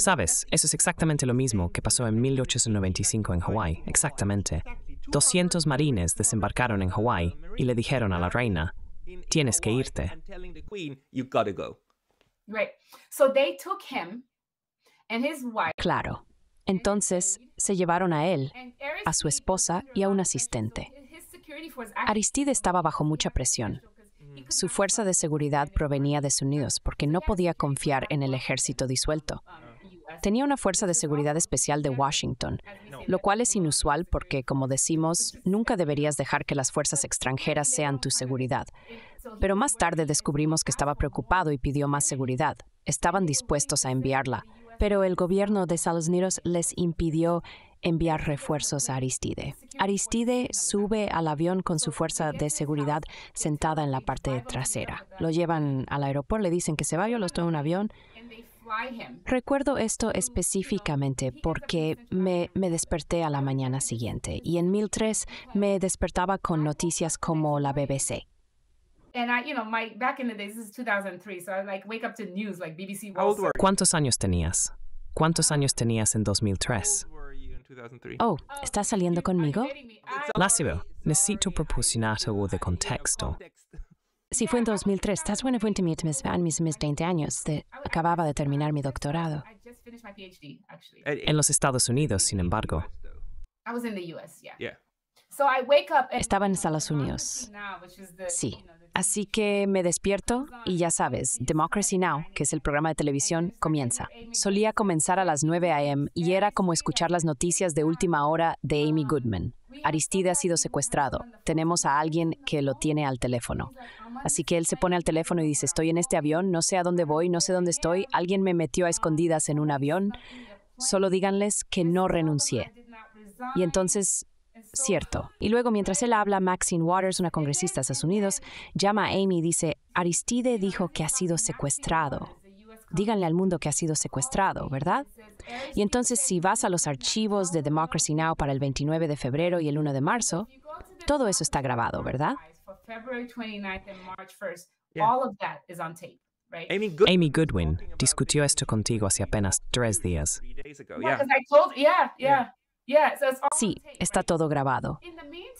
Sabes, eso es exactamente lo mismo que pasó en 1895 en Hawái, exactamente. 200 marines desembarcaron en Hawái y le dijeron a la reina, tienes que irte. Claro. Entonces se llevaron a él, a su esposa y a un asistente. Aristide estaba bajo mucha presión. Mm. Su fuerza de seguridad provenía de Estados Unidos porque no podía confiar en el ejército disuelto. Um, Tenía una fuerza de seguridad especial de Washington, lo cual es inusual porque, como decimos, nunca deberías dejar que las fuerzas extranjeras sean tu seguridad. Pero más tarde descubrimos que estaba preocupado y pidió más seguridad. Estaban dispuestos a enviarla, pero el gobierno de Estados Unidos les impidió enviar refuerzos a Aristide. Aristide sube al avión con su fuerza de seguridad sentada en la parte trasera. Lo llevan al aeropuerto, le dicen que se va, yo lo un avión Recuerdo esto específicamente porque me, desperté a la mañana siguiente y en 2003 me despertaba con noticias como la BBC. ¿Cuántos años tenías? ¿Cuántos años tenías en 2003? Oh, ¿estás saliendo oh, conmigo? Lázaro, necesito proporcionar algo de contexto. Sí, fue en 2003. That's when I went to mis, 20 años. acababa de terminar mi doctorado. En los Estados Unidos, sin embargo. Estaba en Estados Unidos. Sí. Así que me despierto y ya sabes, Democracy Now, que es el programa de televisión, comienza. Solía comenzar a las 9 a.m. y era como escuchar las noticias de última hora de Amy Goodman. Aristide ha sido secuestrado. Tenemos a alguien que lo tiene al teléfono. Así que él se pone al teléfono y dice, estoy en este avión, no sé a dónde voy, no sé dónde estoy, alguien me metió a escondidas en un avión, solo díganles que no renuncié. Y entonces, cierto. Y luego mientras él habla, Maxine Waters, una congresista de Estados Unidos, llama a Amy y dice, Aristide dijo que ha sido secuestrado díganle al mundo que ha sido secuestrado, ¿verdad? Y entonces si vas a los archivos de Democracy Now para el 29 de febrero y el 1 de marzo, todo eso está grabado, ¿verdad? Amy Goodwin discutió esto contigo hace apenas tres días. Sí. Sí, está todo grabado.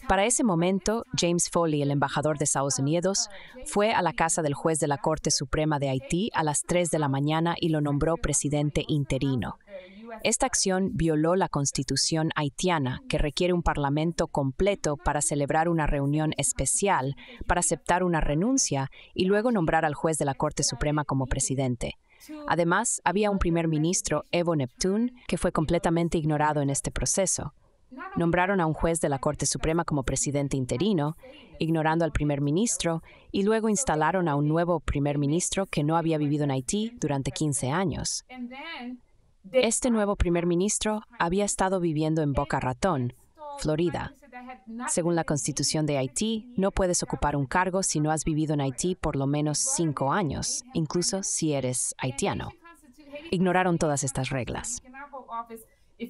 Para ese momento, James Foley, el embajador de Estados Unidos, fue a la casa del juez de la Corte Suprema de Haití a las 3 de la mañana y lo nombró presidente interino. Esta acción violó la constitución haitiana, que requiere un parlamento completo para celebrar una reunión especial, para aceptar una renuncia y luego nombrar al juez de la Corte Suprema como presidente. Además, había un primer ministro, Evo Neptune, que fue completamente ignorado en este proceso. Nombraron a un juez de la Corte Suprema como presidente interino, ignorando al primer ministro, y luego instalaron a un nuevo primer ministro que no había vivido en Haití durante 15 años. Este nuevo primer ministro había estado viviendo en Boca Ratón, Florida, según la Constitución de Haití, no puedes ocupar un cargo si no has vivido en Haití por lo menos cinco años, incluso si eres haitiano. Ignoraron todas estas reglas.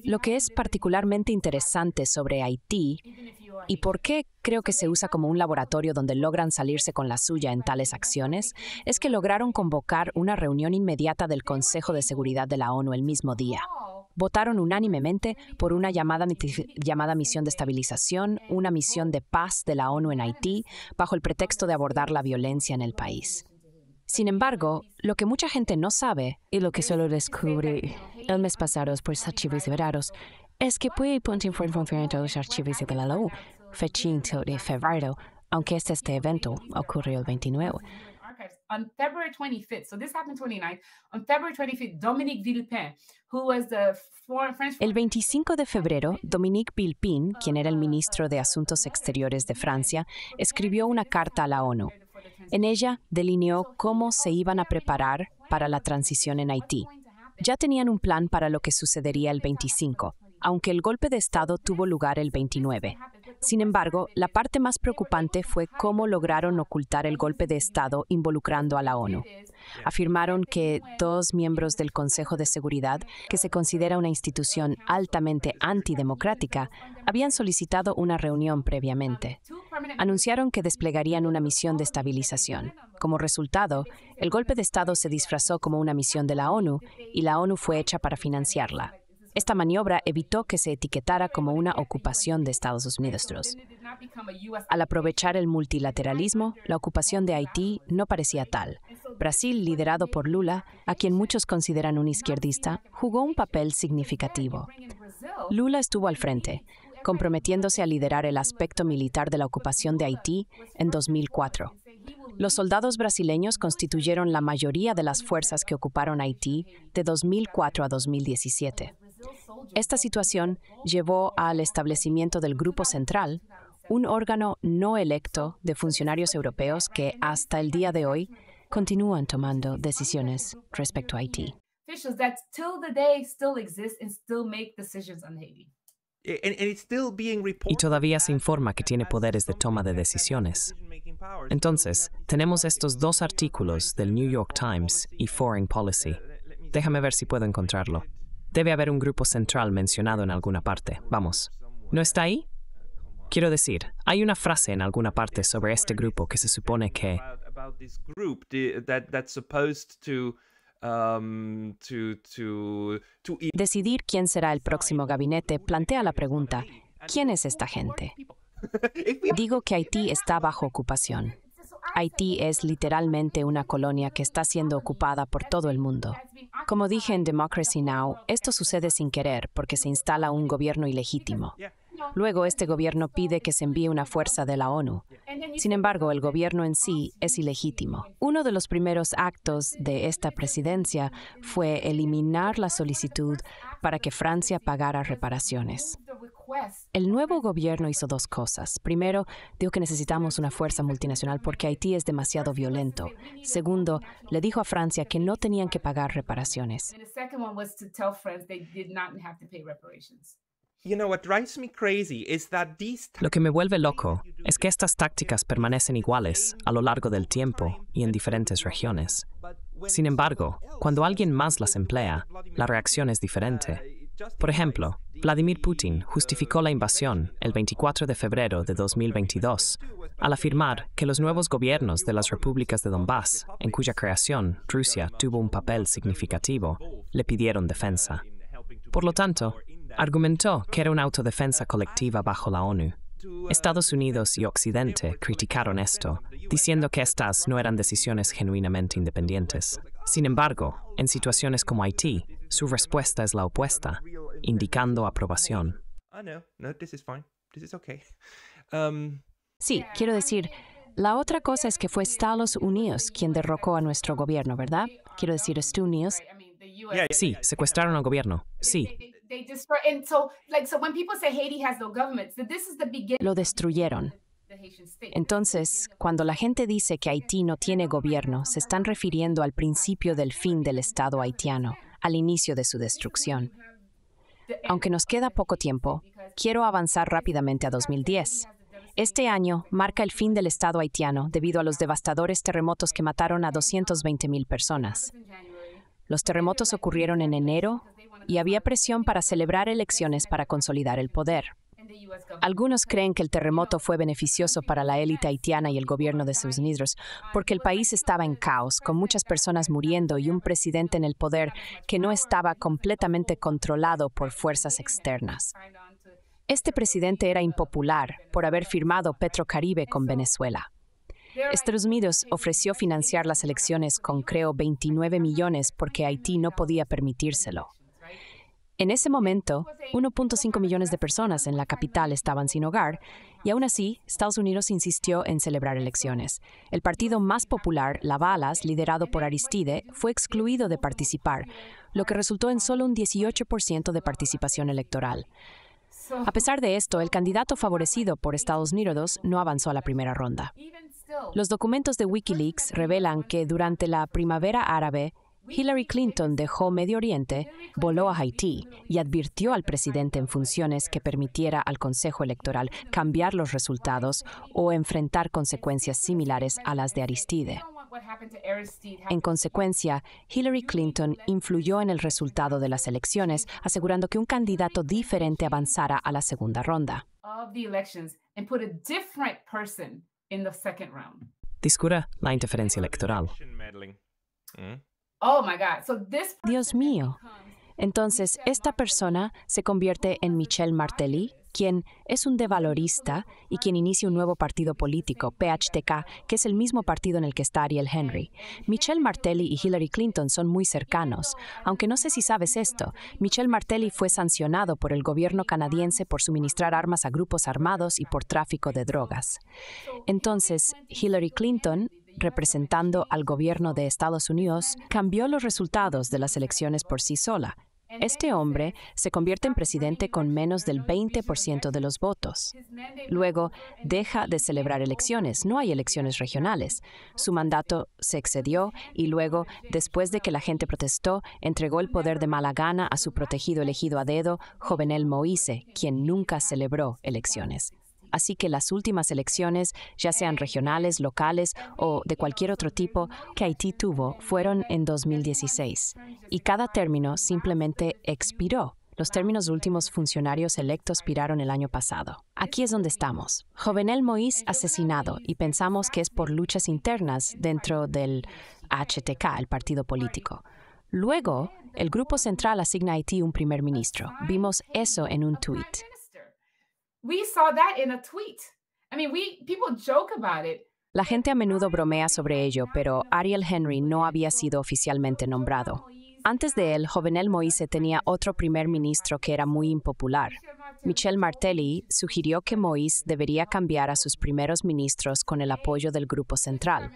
Lo que es particularmente interesante sobre Haití y por qué creo que se usa como un laboratorio donde logran salirse con la suya en tales acciones es que lograron convocar una reunión inmediata del Consejo de Seguridad de la ONU el mismo día votaron unánimemente por una llamada, llamada misión de estabilización, una misión de paz de la ONU en Haití, bajo el pretexto de abordar la violencia en el país. Sin embargo, lo que mucha gente no sabe, y lo que solo descubrí el mes pasado por archivos liberados, es que puede poner en los archivos de la ONU, fecha de febrero, aunque este, este evento ocurrió el 29. El 25 de febrero, Dominique Villepin, quien era el ministro de Asuntos Exteriores de Francia, escribió una carta a la ONU. En ella delineó cómo se iban a preparar para la transición en Haití. Ya tenían un plan para lo que sucedería el 25, aunque el golpe de Estado tuvo lugar el 29. Sin embargo, la parte más preocupante fue cómo lograron ocultar el golpe de Estado involucrando a la ONU. Afirmaron que dos miembros del Consejo de Seguridad, que se considera una institución altamente antidemocrática, habían solicitado una reunión previamente. Anunciaron que desplegarían una misión de estabilización. Como resultado, el golpe de Estado se disfrazó como una misión de la ONU y la ONU fue hecha para financiarla. Esta maniobra evitó que se etiquetara como una ocupación de Estados Unidos. Al aprovechar el multilateralismo, la ocupación de Haití no parecía tal. Brasil, liderado por Lula, a quien muchos consideran un izquierdista, jugó un papel significativo. Lula estuvo al frente, comprometiéndose a liderar el aspecto militar de la ocupación de Haití en 2004. Los soldados brasileños constituyeron la mayoría de las fuerzas que ocuparon Haití de 2004 a 2017. Esta situación llevó al establecimiento del Grupo Central, un órgano no electo de funcionarios europeos que hasta el día de hoy continúan tomando decisiones respecto a Haití. Y todavía se informa que tiene poderes de toma de decisiones. Entonces, tenemos estos dos artículos del New York Times y Foreign Policy. Déjame ver si puedo encontrarlo. Debe haber un grupo central mencionado en alguna parte. Vamos. ¿No está ahí? Quiero decir, hay una frase en alguna parte sobre este grupo que se supone que... Um, e- Decidir quién será el próximo gabinete plantea la pregunta, ¿quién es esta gente? *laughs* Digo que Haití está bajo ocupación. Haití es literalmente una colonia que está siendo ocupada por todo el mundo. Como dije en Democracy Now, esto sucede sin querer porque se instala un gobierno ilegítimo. Luego este gobierno pide que se envíe una fuerza de la ONU. Sin embargo, el gobierno en sí es ilegítimo. Uno de los primeros actos de esta presidencia fue eliminar la solicitud para que Francia pagara reparaciones. El nuevo gobierno hizo dos cosas. Primero, dijo que necesitamos una fuerza multinacional porque Haití es demasiado pues, violento. Pues, Segundo, le dijo a Francia que no tenían que pagar reparaciones. Lo que me vuelve loco es que estas tácticas permanecen iguales a lo largo del tiempo y en diferentes regiones. Sin embargo, cuando alguien más las emplea, la reacción es diferente. Por ejemplo, Vladimir Putin justificó la invasión el 24 de febrero de 2022 al afirmar que los nuevos gobiernos de las repúblicas de Donbass, en cuya creación Rusia tuvo un papel significativo, le pidieron defensa. Por lo tanto, argumentó que era una autodefensa colectiva bajo la ONU Estados Unidos y Occidente criticaron esto, diciendo que estas no eran decisiones genuinamente independientes. Sin embargo, en situaciones como Haití, su respuesta es la opuesta, indicando aprobación. Sí, quiero decir, la otra cosa es que fue Estados Unidos quien derrocó a nuestro gobierno, ¿verdad? Quiero decir, Estados Unidos. Sí, secuestraron al gobierno, sí, lo destruyeron. Entonces, cuando la gente dice que Haití no tiene gobierno, se están refiriendo al principio del fin del Estado haitiano, al inicio de su destrucción. Aunque nos queda poco tiempo, quiero avanzar rápidamente a 2010. Este año marca el fin del Estado haitiano debido a los devastadores terremotos que mataron a 220.000 personas. Los terremotos ocurrieron en enero, y había presión para celebrar elecciones para consolidar el poder. Algunos creen que el terremoto fue beneficioso para la élite haitiana y el gobierno de sus Nidros, porque el país estaba en caos, con muchas personas muriendo y un presidente en el poder que no estaba completamente controlado por fuerzas externas. Este presidente era impopular por haber firmado Petrocaribe con Venezuela. Estados Unidos ofreció financiar las elecciones con creo 29 millones porque Haití no podía permitírselo. En ese momento, 1.5 millones de personas en la capital estaban sin hogar y aún así, Estados Unidos insistió en celebrar elecciones. El partido más popular, La Balas, liderado por Aristide, fue excluido de participar, lo que resultó en solo un 18% de participación electoral. A pesar de esto, el candidato favorecido por Estados Unidos no avanzó a la primera ronda. Los documentos de Wikileaks revelan que durante la primavera árabe, Hillary Clinton dejó Medio Oriente, voló a Haití y advirtió al presidente en funciones que permitiera al Consejo Electoral cambiar los resultados o enfrentar consecuencias similares a las de Aristide. En consecuencia, Hillary Clinton influyó en el resultado de las elecciones, asegurando que un candidato diferente avanzara a la segunda ronda. Discura la interferencia electoral. Oh Dios mío. Entonces, esta persona se convierte en Michelle Martelly, quien es un devalorista y quien inicia un nuevo partido político, PHTK, que es el mismo partido en el que está Ariel Henry. Michelle Martelly y Hillary Clinton son muy cercanos, aunque no sé si sabes esto. Michelle Martelly fue sancionado por el gobierno canadiense por suministrar armas a grupos armados y por tráfico de drogas. Entonces, Hillary Clinton representando al gobierno de Estados Unidos, cambió los resultados de las elecciones por sí sola. Este hombre se convierte en presidente con menos del 20% de los votos. Luego, deja de celebrar elecciones, no hay elecciones regionales. Su mandato se excedió y luego, después de que la gente protestó, entregó el poder de mala gana a su protegido elegido a dedo, Jovenel Moise, quien nunca celebró elecciones. Así que las últimas elecciones, ya sean regionales, locales o de cualquier otro tipo, que Haití tuvo fueron en 2016. Y cada término simplemente expiró. Los términos últimos funcionarios electos piraron el año pasado. Aquí es donde estamos. Jovenel Moïse asesinado y pensamos que es por luchas internas dentro del HTK, el partido político. Luego, el Grupo Central asigna a Haití un primer ministro. Vimos eso en un tuit. La gente a menudo bromea sobre ello, pero Ariel Henry no había sido oficialmente nombrado. Antes de él, Jovenel Moise tenía otro primer ministro que era muy impopular. Michel Martelly sugirió que Moise debería cambiar a sus primeros ministros con el apoyo del Grupo Central.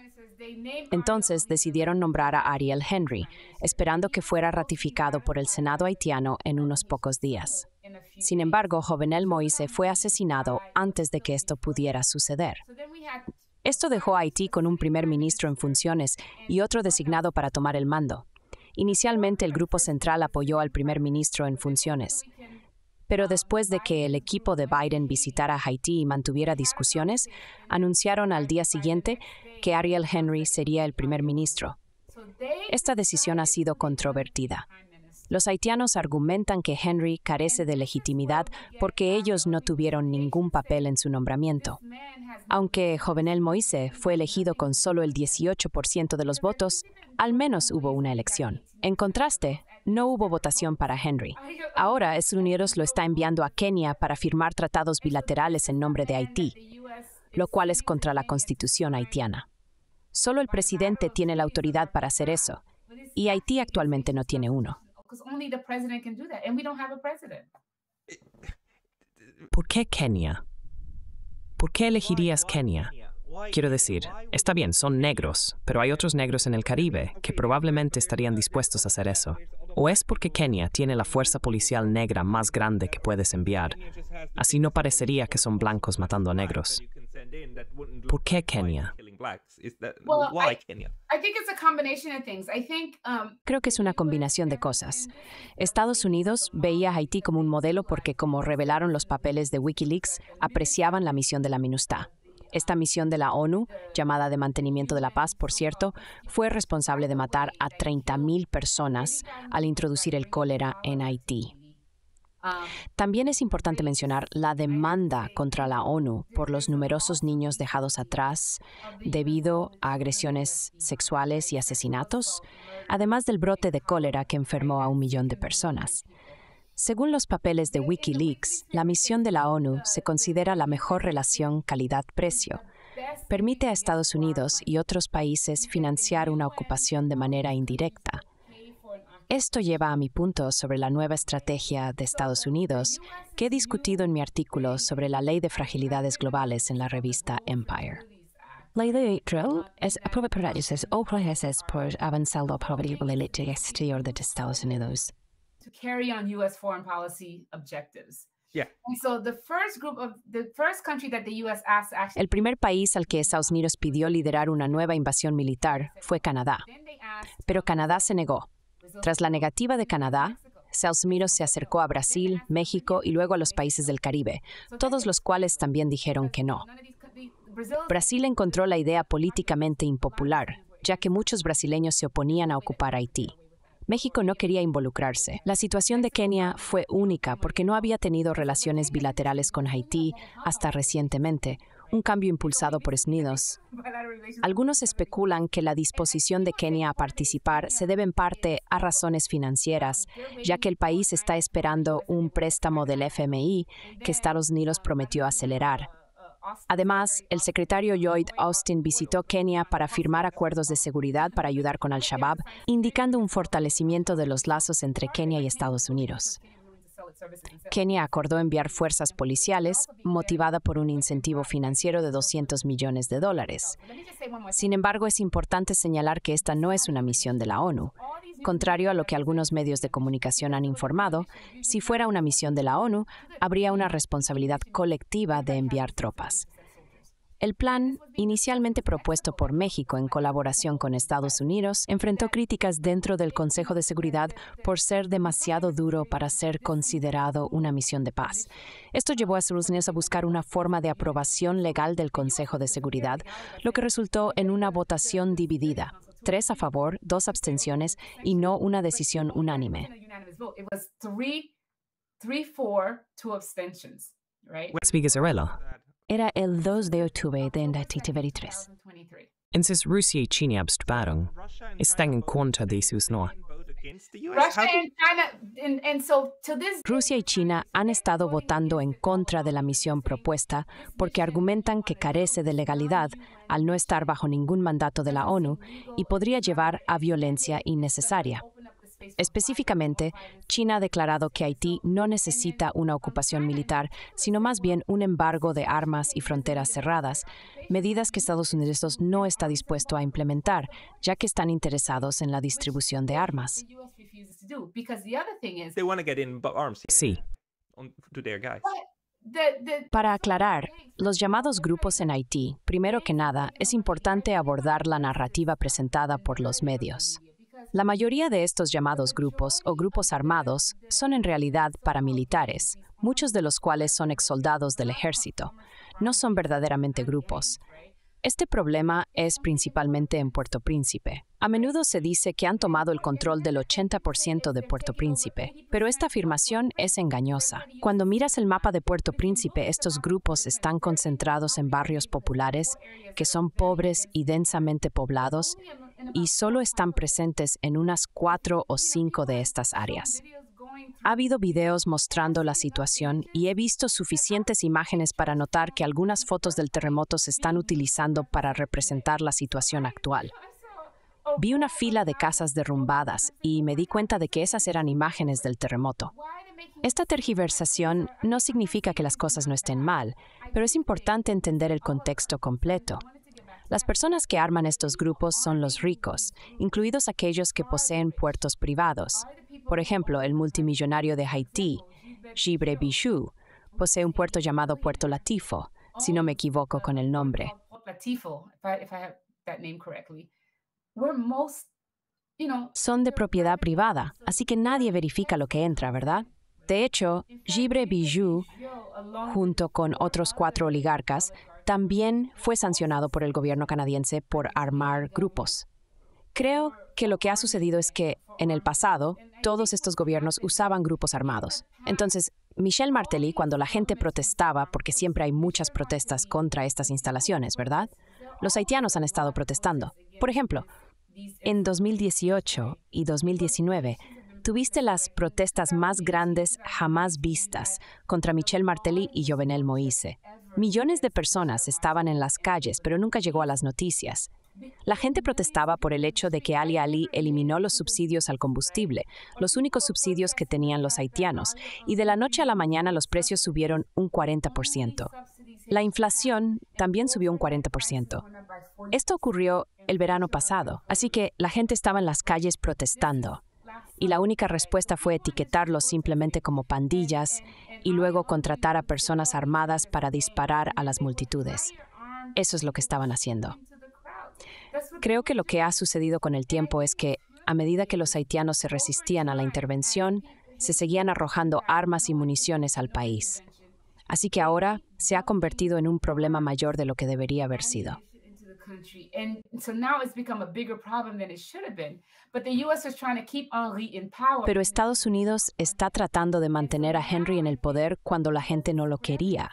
Entonces decidieron nombrar a Ariel Henry, esperando que fuera ratificado por el Senado haitiano en unos pocos días. Sin embargo, Jovenel Moise fue asesinado antes de que esto pudiera suceder. Esto dejó a Haití con un primer ministro en funciones y otro designado para tomar el mando. Inicialmente el Grupo Central apoyó al primer ministro en funciones. Pero después de que el equipo de Biden visitara Haití y mantuviera discusiones, anunciaron al día siguiente que Ariel Henry sería el primer ministro. Esta decisión ha sido controvertida. Los haitianos argumentan que Henry carece de legitimidad porque ellos no tuvieron ningún papel en su nombramiento. Aunque Jovenel Moise fue elegido con solo el 18% de los votos, al menos hubo una elección. En contraste, no hubo votación para Henry. Ahora Estados Unidos lo está enviando a Kenia para firmar tratados bilaterales en nombre de Haití, lo cual es contra la constitución haitiana. Solo el presidente tiene la autoridad para hacer eso, y Haití actualmente no tiene uno because only the president can do that, and we don't have a ¿Por qué Kenia? ¿Por qué elegirías Kenia? Quiero decir, está bien, son negros, pero hay otros negros en el Caribe que probablemente estarían dispuestos a hacer eso. ¿O es porque Kenia tiene la fuerza policial negra más grande que puedes enviar? Así no parecería que son blancos matando a negros. ¿Por qué Kenia? Creo que es una combinación de cosas. Estados Unidos veía a Haití como un modelo porque, como revelaron los papeles de Wikileaks, apreciaban la misión de la MINUSTAH. Esta misión de la ONU, llamada de mantenimiento de la paz, por cierto, fue responsable de matar a 30.000 personas al introducir el cólera en Haití. También es importante mencionar la demanda contra la ONU por los numerosos niños dejados atrás debido a agresiones sexuales y asesinatos, además del brote de cólera que enfermó a un millón de personas. Según los papeles de Wikileaks, la misión de la ONU se considera la mejor relación calidad-precio. Permite a Estados Unidos y otros países financiar una ocupación de manera indirecta. Esto lleva a mi punto sobre la nueva estrategia de Estados Unidos que he discutido en mi artículo sobre la ley de fragilidades globales en la revista Empire. El primer país al que Estados Unidos pidió liderar una nueva invasión militar fue Canadá, pero Canadá se negó. Tras la negativa de Canadá, Salsimiro se acercó a Brasil, México y luego a los países del Caribe, todos los cuales también dijeron que no. Brasil encontró la idea políticamente impopular, ya que muchos brasileños se oponían a ocupar Haití. México no quería involucrarse. La situación de Kenia fue única porque no había tenido relaciones bilaterales con Haití hasta recientemente, un cambio impulsado por SNIDOS. Algunos especulan que la disposición de Kenia a participar se debe en parte a razones financieras, ya que el país está esperando un préstamo del FMI que Estados Unidos prometió acelerar. Además, el secretario Lloyd Austin visitó Kenia para firmar acuerdos de seguridad para ayudar con Al-Shabaab, indicando un fortalecimiento de los lazos entre Kenia y Estados Unidos. Kenia acordó enviar fuerzas policiales motivada por un incentivo financiero de 200 millones de dólares. Sin embargo, es importante señalar que esta no es una misión de la ONU. Contrario a lo que algunos medios de comunicación han informado, si fuera una misión de la ONU, habría una responsabilidad colectiva de enviar tropas. El plan, inicialmente propuesto por México en colaboración con Estados Unidos, enfrentó críticas dentro del Consejo de Seguridad por ser demasiado duro para ser considerado una misión de paz. Esto llevó a Rusia a buscar una forma de aprobación legal del Consejo de Seguridad, lo que resultó en una votación dividida, tres a favor, dos abstenciones y no una decisión unánime. Era el 2 de octubre de 2023. En sus Rusia y están en contra de Rusia y China han estado votando en contra de la misión propuesta porque argumentan que carece de legalidad al no estar bajo ningún mandato de la ONU y podría llevar a violencia innecesaria. Específicamente, China ha declarado que Haití no necesita una ocupación militar, sino más bien un embargo de armas y fronteras cerradas, medidas que Estados Unidos no está dispuesto a implementar, ya que están interesados en la distribución de armas. Para aclarar, los llamados grupos en Haití, primero que nada, es importante abordar la narrativa presentada por los medios. La mayoría de estos llamados grupos o grupos armados son en realidad paramilitares, muchos de los cuales son exsoldados del ejército. No son verdaderamente grupos. Este problema es principalmente en Puerto Príncipe. A menudo se dice que han tomado el control del 80% de Puerto Príncipe, pero esta afirmación es engañosa. Cuando miras el mapa de Puerto Príncipe, estos grupos están concentrados en barrios populares que son pobres y densamente poblados y solo están presentes en unas cuatro o cinco de estas áreas. Ha habido videos mostrando la situación y he visto suficientes imágenes para notar que algunas fotos del terremoto se están utilizando para representar la situación actual. Vi una fila de casas derrumbadas y me di cuenta de que esas eran imágenes del terremoto. Esta tergiversación no significa que las cosas no estén mal, pero es importante entender el contexto completo. Las personas que arman estos grupos son los ricos, incluidos aquellos que poseen puertos privados. Por ejemplo, el multimillonario de Haití, Gibre Bijou, posee un puerto llamado Puerto Latifo, si no me equivoco con el nombre. Son de propiedad privada, así que nadie verifica lo que entra, ¿verdad? De hecho, Gibre Bijou, junto con otros cuatro oligarcas, también fue sancionado por el gobierno canadiense por armar grupos. Creo que lo que ha sucedido es que en el pasado todos estos gobiernos usaban grupos armados. Entonces, Michel Martelly, cuando la gente protestaba, porque siempre hay muchas protestas contra estas instalaciones, ¿verdad? Los haitianos han estado protestando. Por ejemplo, en 2018 y 2019, tuviste las protestas más grandes jamás vistas contra Michel Martelly y Jovenel Moise. Millones de personas estaban en las calles, pero nunca llegó a las noticias. La gente protestaba por el hecho de que Ali Ali eliminó los subsidios al combustible, los únicos subsidios que tenían los haitianos, y de la noche a la mañana los precios subieron un 40%. La inflación también subió un 40%. Esto ocurrió el verano pasado, así que la gente estaba en las calles protestando y la única respuesta fue etiquetarlos simplemente como pandillas y luego contratar a personas armadas para disparar a las multitudes. Eso es lo que estaban haciendo. Creo que lo que ha sucedido con el tiempo es que, a medida que los haitianos se resistían a la intervención, se seguían arrojando armas y municiones al país. Así que ahora se ha convertido en un problema mayor de lo que debería haber sido. Pero Estados Unidos está tratando de mantener a Henry en el poder cuando la gente no lo quería.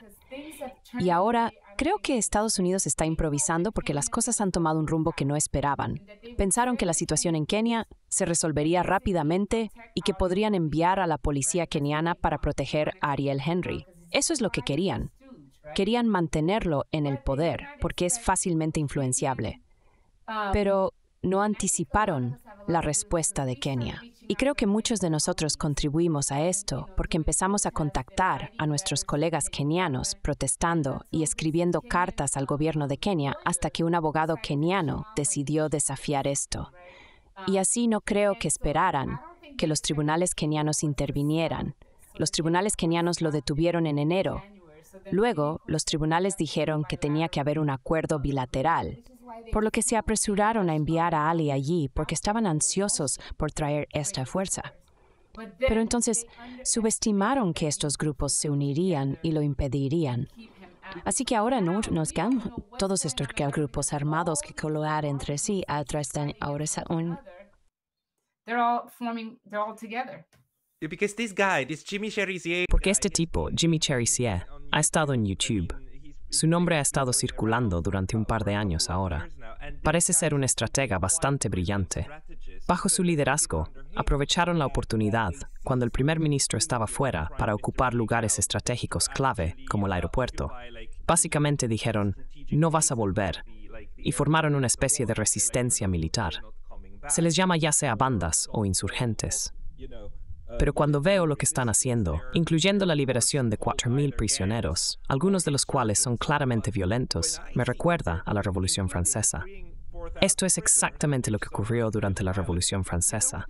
Y ahora Creo que Estados Unidos está improvisando porque las cosas han tomado un rumbo que no esperaban. Pensaron que la situación en Kenia se resolvería rápidamente y que podrían enviar a la policía keniana para proteger a Ariel Henry. Eso es lo que querían. Querían mantenerlo en el poder porque es fácilmente influenciable. Pero no anticiparon la respuesta de Kenia. Y creo que muchos de nosotros contribuimos a esto porque empezamos a contactar a nuestros colegas kenianos protestando y escribiendo cartas al gobierno de Kenia hasta que un abogado keniano decidió desafiar esto. Y así no creo que esperaran que los tribunales kenianos intervinieran. Los tribunales kenianos lo detuvieron en enero Luego, los tribunales dijeron que tenía que haber un acuerdo bilateral, por lo que se apresuraron a enviar a Ali allí porque estaban ansiosos por traer esta fuerza. Pero entonces subestimaron que estos grupos se unirían y lo impedirían. Así que ahora no nos quedan todos estos grupos armados que colocar entre sí, ahora están ahora un... Porque este tipo, Jimmy Cherizier, ha estado en YouTube. Su nombre ha estado circulando durante un par de años ahora. Parece ser un estratega bastante brillante. Bajo su liderazgo, aprovecharon la oportunidad cuando el primer ministro estaba fuera para ocupar lugares estratégicos clave como el aeropuerto. Básicamente dijeron, no vas a volver, y formaron una especie de resistencia militar. Se les llama ya sea bandas o insurgentes. Pero cuando veo lo que están haciendo, incluyendo la liberación de 4.000 prisioneros, algunos de los cuales son claramente violentos, me recuerda a la Revolución Francesa. Esto es exactamente lo que ocurrió durante la Revolución Francesa.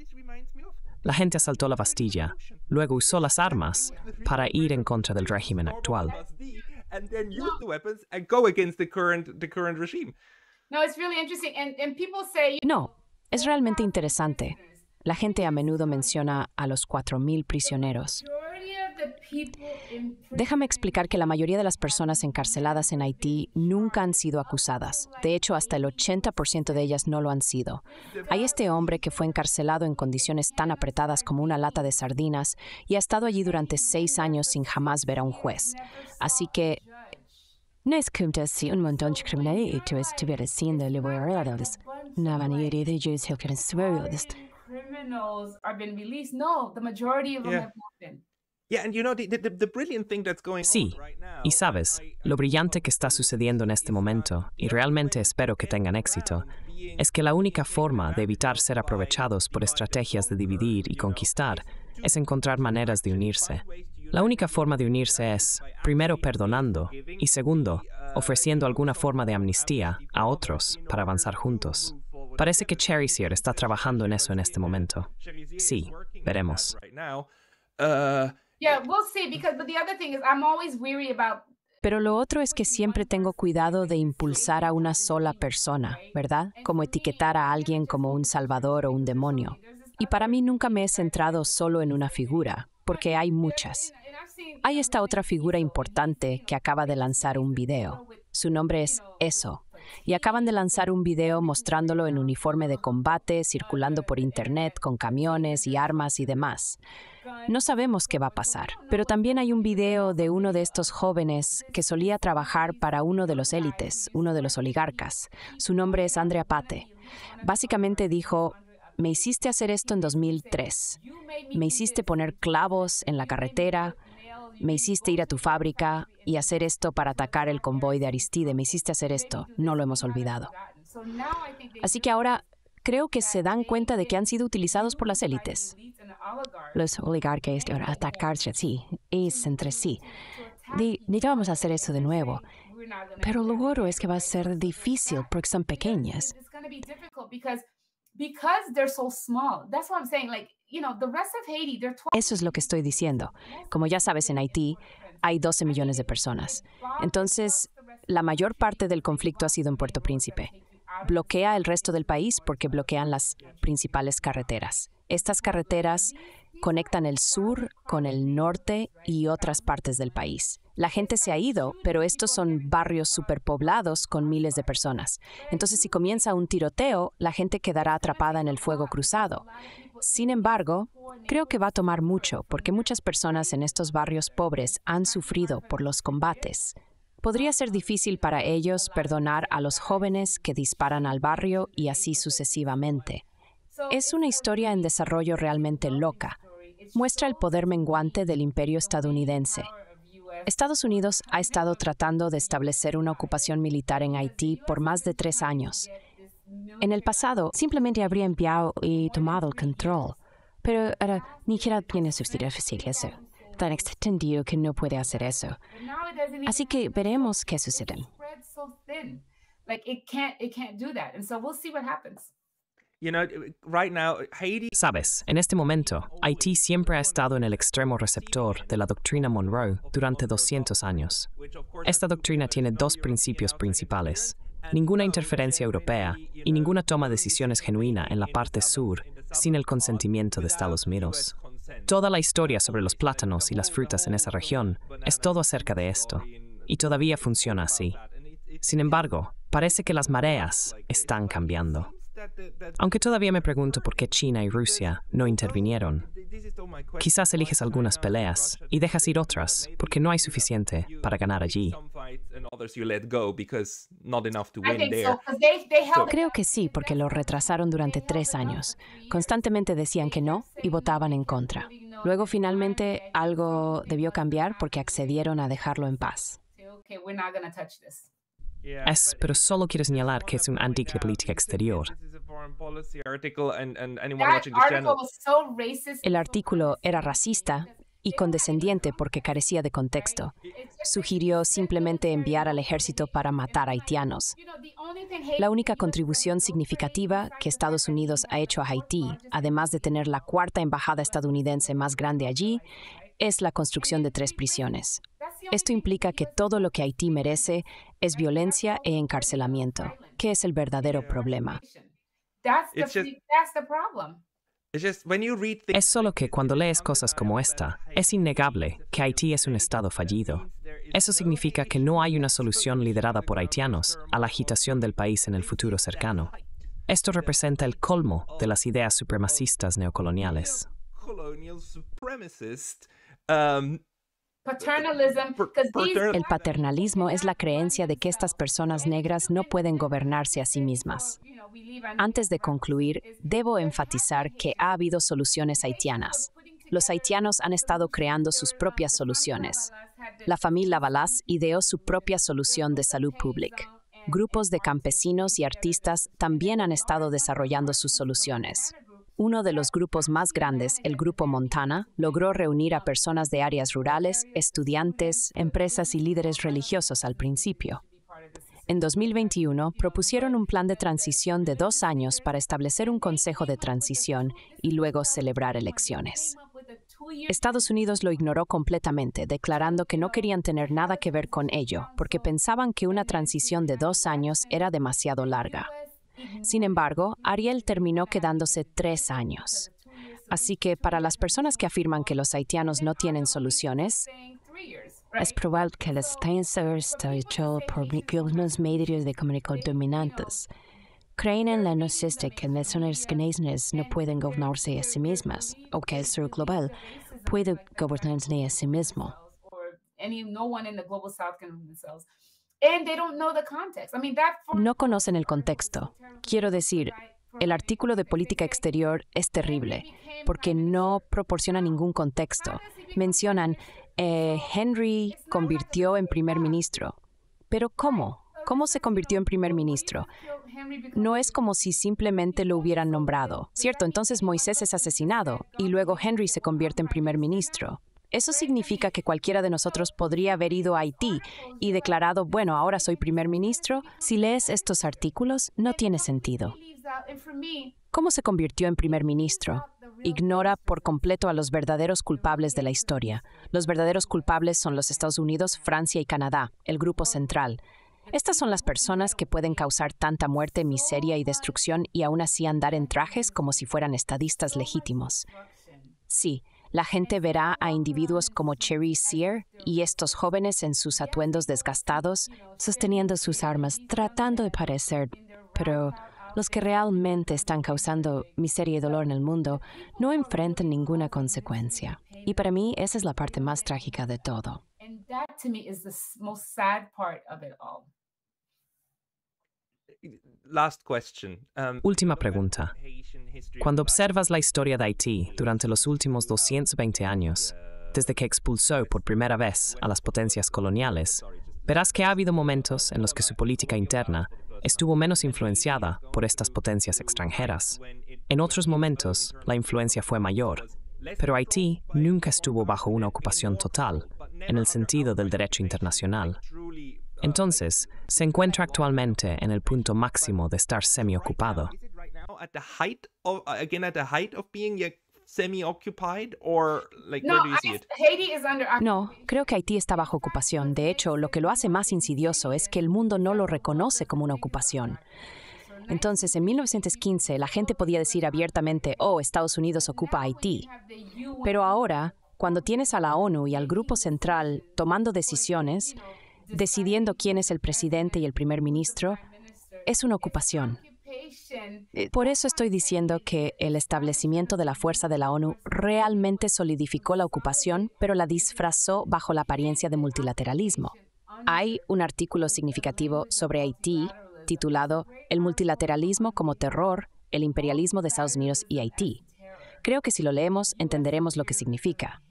La gente asaltó la Bastilla, luego usó las armas para ir en contra del régimen actual. No, es realmente interesante. La gente a menudo menciona a los 4.000 prisioneros. Déjame explicar que la mayoría de las personas encarceladas en Haití nunca han sido acusadas. De hecho, hasta el 80% de ellas no lo han sido. Hay este hombre que fue encarcelado en condiciones tan apretadas como una lata de sardinas y ha estado allí durante seis años sin jamás ver a un juez. Así que... No es si un montón de criminales no, Sí, y sabes, lo brillante que está sucediendo en este momento, y realmente espero que tengan éxito, es que la única forma de evitar ser aprovechados por estrategias de dividir y conquistar es encontrar maneras de unirse. La única forma de unirse es, primero, perdonando y segundo, uh, ofreciendo alguna forma de amnistía a otros para avanzar juntos. Parece que Cherry está trabajando en eso en este momento. Sí, veremos. Pero lo otro es que siempre tengo cuidado de impulsar a una sola persona, ¿verdad? Como etiquetar a alguien como un salvador o un demonio. Y para mí nunca me he centrado solo en una figura, porque hay muchas. Hay esta otra figura importante que acaba de lanzar un video. Su nombre es Eso, y acaban de lanzar un video mostrándolo en uniforme de combate, circulando por Internet con camiones y armas y demás. No sabemos qué va a pasar, pero también hay un video de uno de estos jóvenes que solía trabajar para uno de los élites, uno de los oligarcas. Su nombre es Andrea Pate. Básicamente dijo, me hiciste hacer esto en 2003. Me hiciste poner clavos en la carretera, me hiciste ir a tu fábrica y hacer esto para atacar el convoy de Aristide, me hiciste hacer esto, no lo hemos olvidado. Así que ahora creo que se dan cuenta de que han sido utilizados por las élites. Los oligarcas atacarse sí, es entre sí. vamos a hacer eso de nuevo. Pero lo bueno es que va a ser difícil porque son pequeñas. That's what I'm saying. Eso es lo que estoy diciendo. Como ya sabes, en Haití hay 12 millones de personas. Entonces, la mayor parte del conflicto ha sido en Puerto Príncipe. Bloquea el resto del país porque bloquean las principales carreteras. Estas carreteras conectan el sur con el norte y otras partes del país. La gente se ha ido, pero estos son barrios superpoblados con miles de personas. Entonces, si comienza un tiroteo, la gente quedará atrapada en el fuego cruzado. Sin embargo, creo que va a tomar mucho, porque muchas personas en estos barrios pobres han sufrido por los combates. Podría ser difícil para ellos perdonar a los jóvenes que disparan al barrio y así sucesivamente. Es una historia en desarrollo realmente loca muestra el poder menguante del imperio estadounidense. Estados Unidos ha estado tratando de establecer una ocupación militar en Haití por más de tres años. En el pasado, simplemente habría enviado y tomado el control, pero ahora Nigeria tiene eso. tan extendido que no puede hacer eso. Así que veremos qué sucede. Sabes, en este momento, Haití siempre ha estado en el extremo receptor de la doctrina Monroe durante 200 años. Esta doctrina tiene dos principios principales. Ninguna interferencia europea y ninguna toma de decisiones genuina en la parte sur sin el consentimiento de Estados Unidos. Toda la historia sobre los plátanos y las frutas en esa región es todo acerca de esto, y todavía funciona así. Sin embargo, parece que las mareas están cambiando. Aunque todavía me pregunto por qué China y Rusia no intervinieron. Quizás eliges algunas peleas y dejas ir otras porque no hay suficiente para ganar allí. Creo que sí, porque lo retrasaron durante tres años. Constantemente decían que no y votaban en contra. Luego finalmente algo debió cambiar porque accedieron a dejarlo en paz. Es, pero solo quiero señalar que es un antiguo exterior. El artículo era racista y condescendiente porque carecía de contexto. Sugirió simplemente enviar al ejército para matar haitianos. La única contribución significativa que Estados Unidos ha hecho a Haití, además de tener la cuarta embajada estadounidense más grande allí, es la construcción de tres prisiones. Esto implica que todo lo que Haití merece es violencia e encarcelamiento, que es el verdadero problema. Es solo que cuando lees cosas como esta, es innegable que Haití es un estado fallido. Eso significa que no hay una solución liderada por haitianos a la agitación del país en el futuro cercano. Esto representa el colmo de las ideas supremacistas neocoloniales. Um, el paternalismo es la creencia de que estas personas negras no pueden gobernarse a sí mismas. Antes de concluir, debo enfatizar que ha habido soluciones haitianas. Los haitianos han estado creando sus propias soluciones. La familia Balaz ideó su propia solución de salud pública. Grupos de campesinos y artistas también han estado desarrollando sus soluciones. Uno de los grupos más grandes, el Grupo Montana, logró reunir a personas de áreas rurales, estudiantes, empresas y líderes religiosos al principio. En 2021 propusieron un plan de transición de dos años para establecer un consejo de transición y luego celebrar elecciones. Estados Unidos lo ignoró completamente, declarando que no querían tener nada que ver con ello, porque pensaban que una transición de dos años era demasiado larga. Sin embargo, Ariel terminó quedándose tres años. Así que para las personas que afirman que los haitianos no tienen soluciones, es probable que los estén hecho por medios de comunicación dominantes. Creen en la noción que naciones no pueden gobernarse a sí mismas o que el sur global puede gobernarse a sí mismo. No conocen el contexto. Quiero decir, el artículo de política exterior es terrible porque no proporciona ningún contexto. Mencionan, eh, Henry convirtió en primer ministro. Pero ¿cómo? ¿Cómo se convirtió en primer ministro? No es como si simplemente lo hubieran nombrado. Cierto, entonces Moisés es asesinado y luego Henry se convierte en primer ministro. Eso significa que cualquiera de nosotros podría haber ido a Haití y declarado, bueno, ahora soy primer ministro. Si lees estos artículos, no tiene sentido. ¿Cómo se convirtió en primer ministro? Ignora por completo a los verdaderos culpables de la historia. Los verdaderos culpables son los Estados Unidos, Francia y Canadá, el grupo central. Estas son las personas que pueden causar tanta muerte, miseria y destrucción y aún así andar en trajes como si fueran estadistas legítimos. Sí, la gente verá a individuos como Cherry Sear y estos jóvenes en sus atuendos desgastados, sosteniendo sus armas, tratando de parecer, pero los que realmente están causando miseria y dolor en el mundo no enfrentan ninguna consecuencia. Y para mí esa es la parte más trágica de todo. Um, Última pregunta. Cuando observas la historia de Haití durante los últimos 220 años, desde que expulsó por primera vez a las potencias coloniales, verás que ha habido momentos en los que su política interna estuvo menos influenciada por estas potencias extranjeras. En otros momentos, la influencia fue mayor, pero Haití nunca estuvo bajo una ocupación total, en el sentido del derecho internacional. Entonces, se encuentra actualmente en el punto máximo de estar semi-ocupado. No, creo que Haití está bajo ocupación. De hecho, lo que lo hace más insidioso es que el mundo no lo reconoce como una ocupación. Entonces, en 1915, la gente podía decir abiertamente, oh, Estados Unidos ocupa Haití. Pero ahora, cuando tienes a la ONU y al Grupo Central tomando decisiones, decidiendo quién es el presidente y el primer ministro es una ocupación. Eh, por eso estoy diciendo que el establecimiento de la fuerza de la ONU realmente solidificó la ocupación, pero la disfrazó bajo la apariencia de multilateralismo. Hay un artículo significativo sobre Haití titulado El multilateralismo como terror, el imperialismo de Estados Unidos y Haití. Creo que si lo leemos entenderemos lo que significa.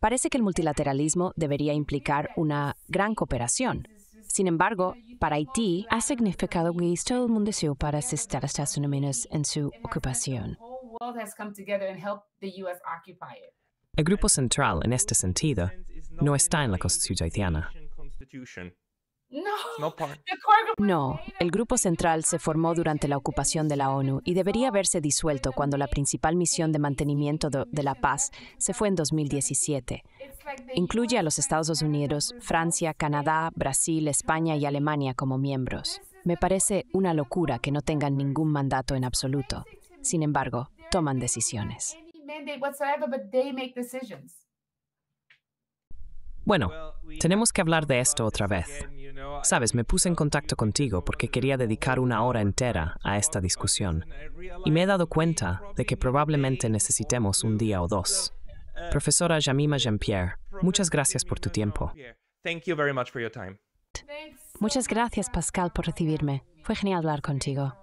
Parece que el multilateralismo debería implicar una gran cooperación. Sin embargo, para Haití ha significado que todo el mundo se para asistir a Estados Unidos en su ocupación. El grupo central en este sentido no está en la Constitución haitiana. No. el Grupo Central se formó durante la ocupación de la ONU y debería haberse disuelto cuando la principal misión de mantenimiento de, la paz se fue en 2017. Incluye a los Estados Unidos, Francia, Canadá, Brasil, España y Alemania como miembros. Me parece una locura que no tengan ningún mandato en absoluto. Sin embargo, toman decisiones. Bueno, tenemos que hablar de esto otra vez. Sabes, me puse en contacto contigo porque quería dedicar una hora entera a esta discusión y me he dado cuenta de que probablemente necesitemos un día o dos. Profesora Jamima Jean-Pierre, muchas gracias por tu tiempo. Muchas gracias, Pascal, por recibirme. Fue genial hablar contigo.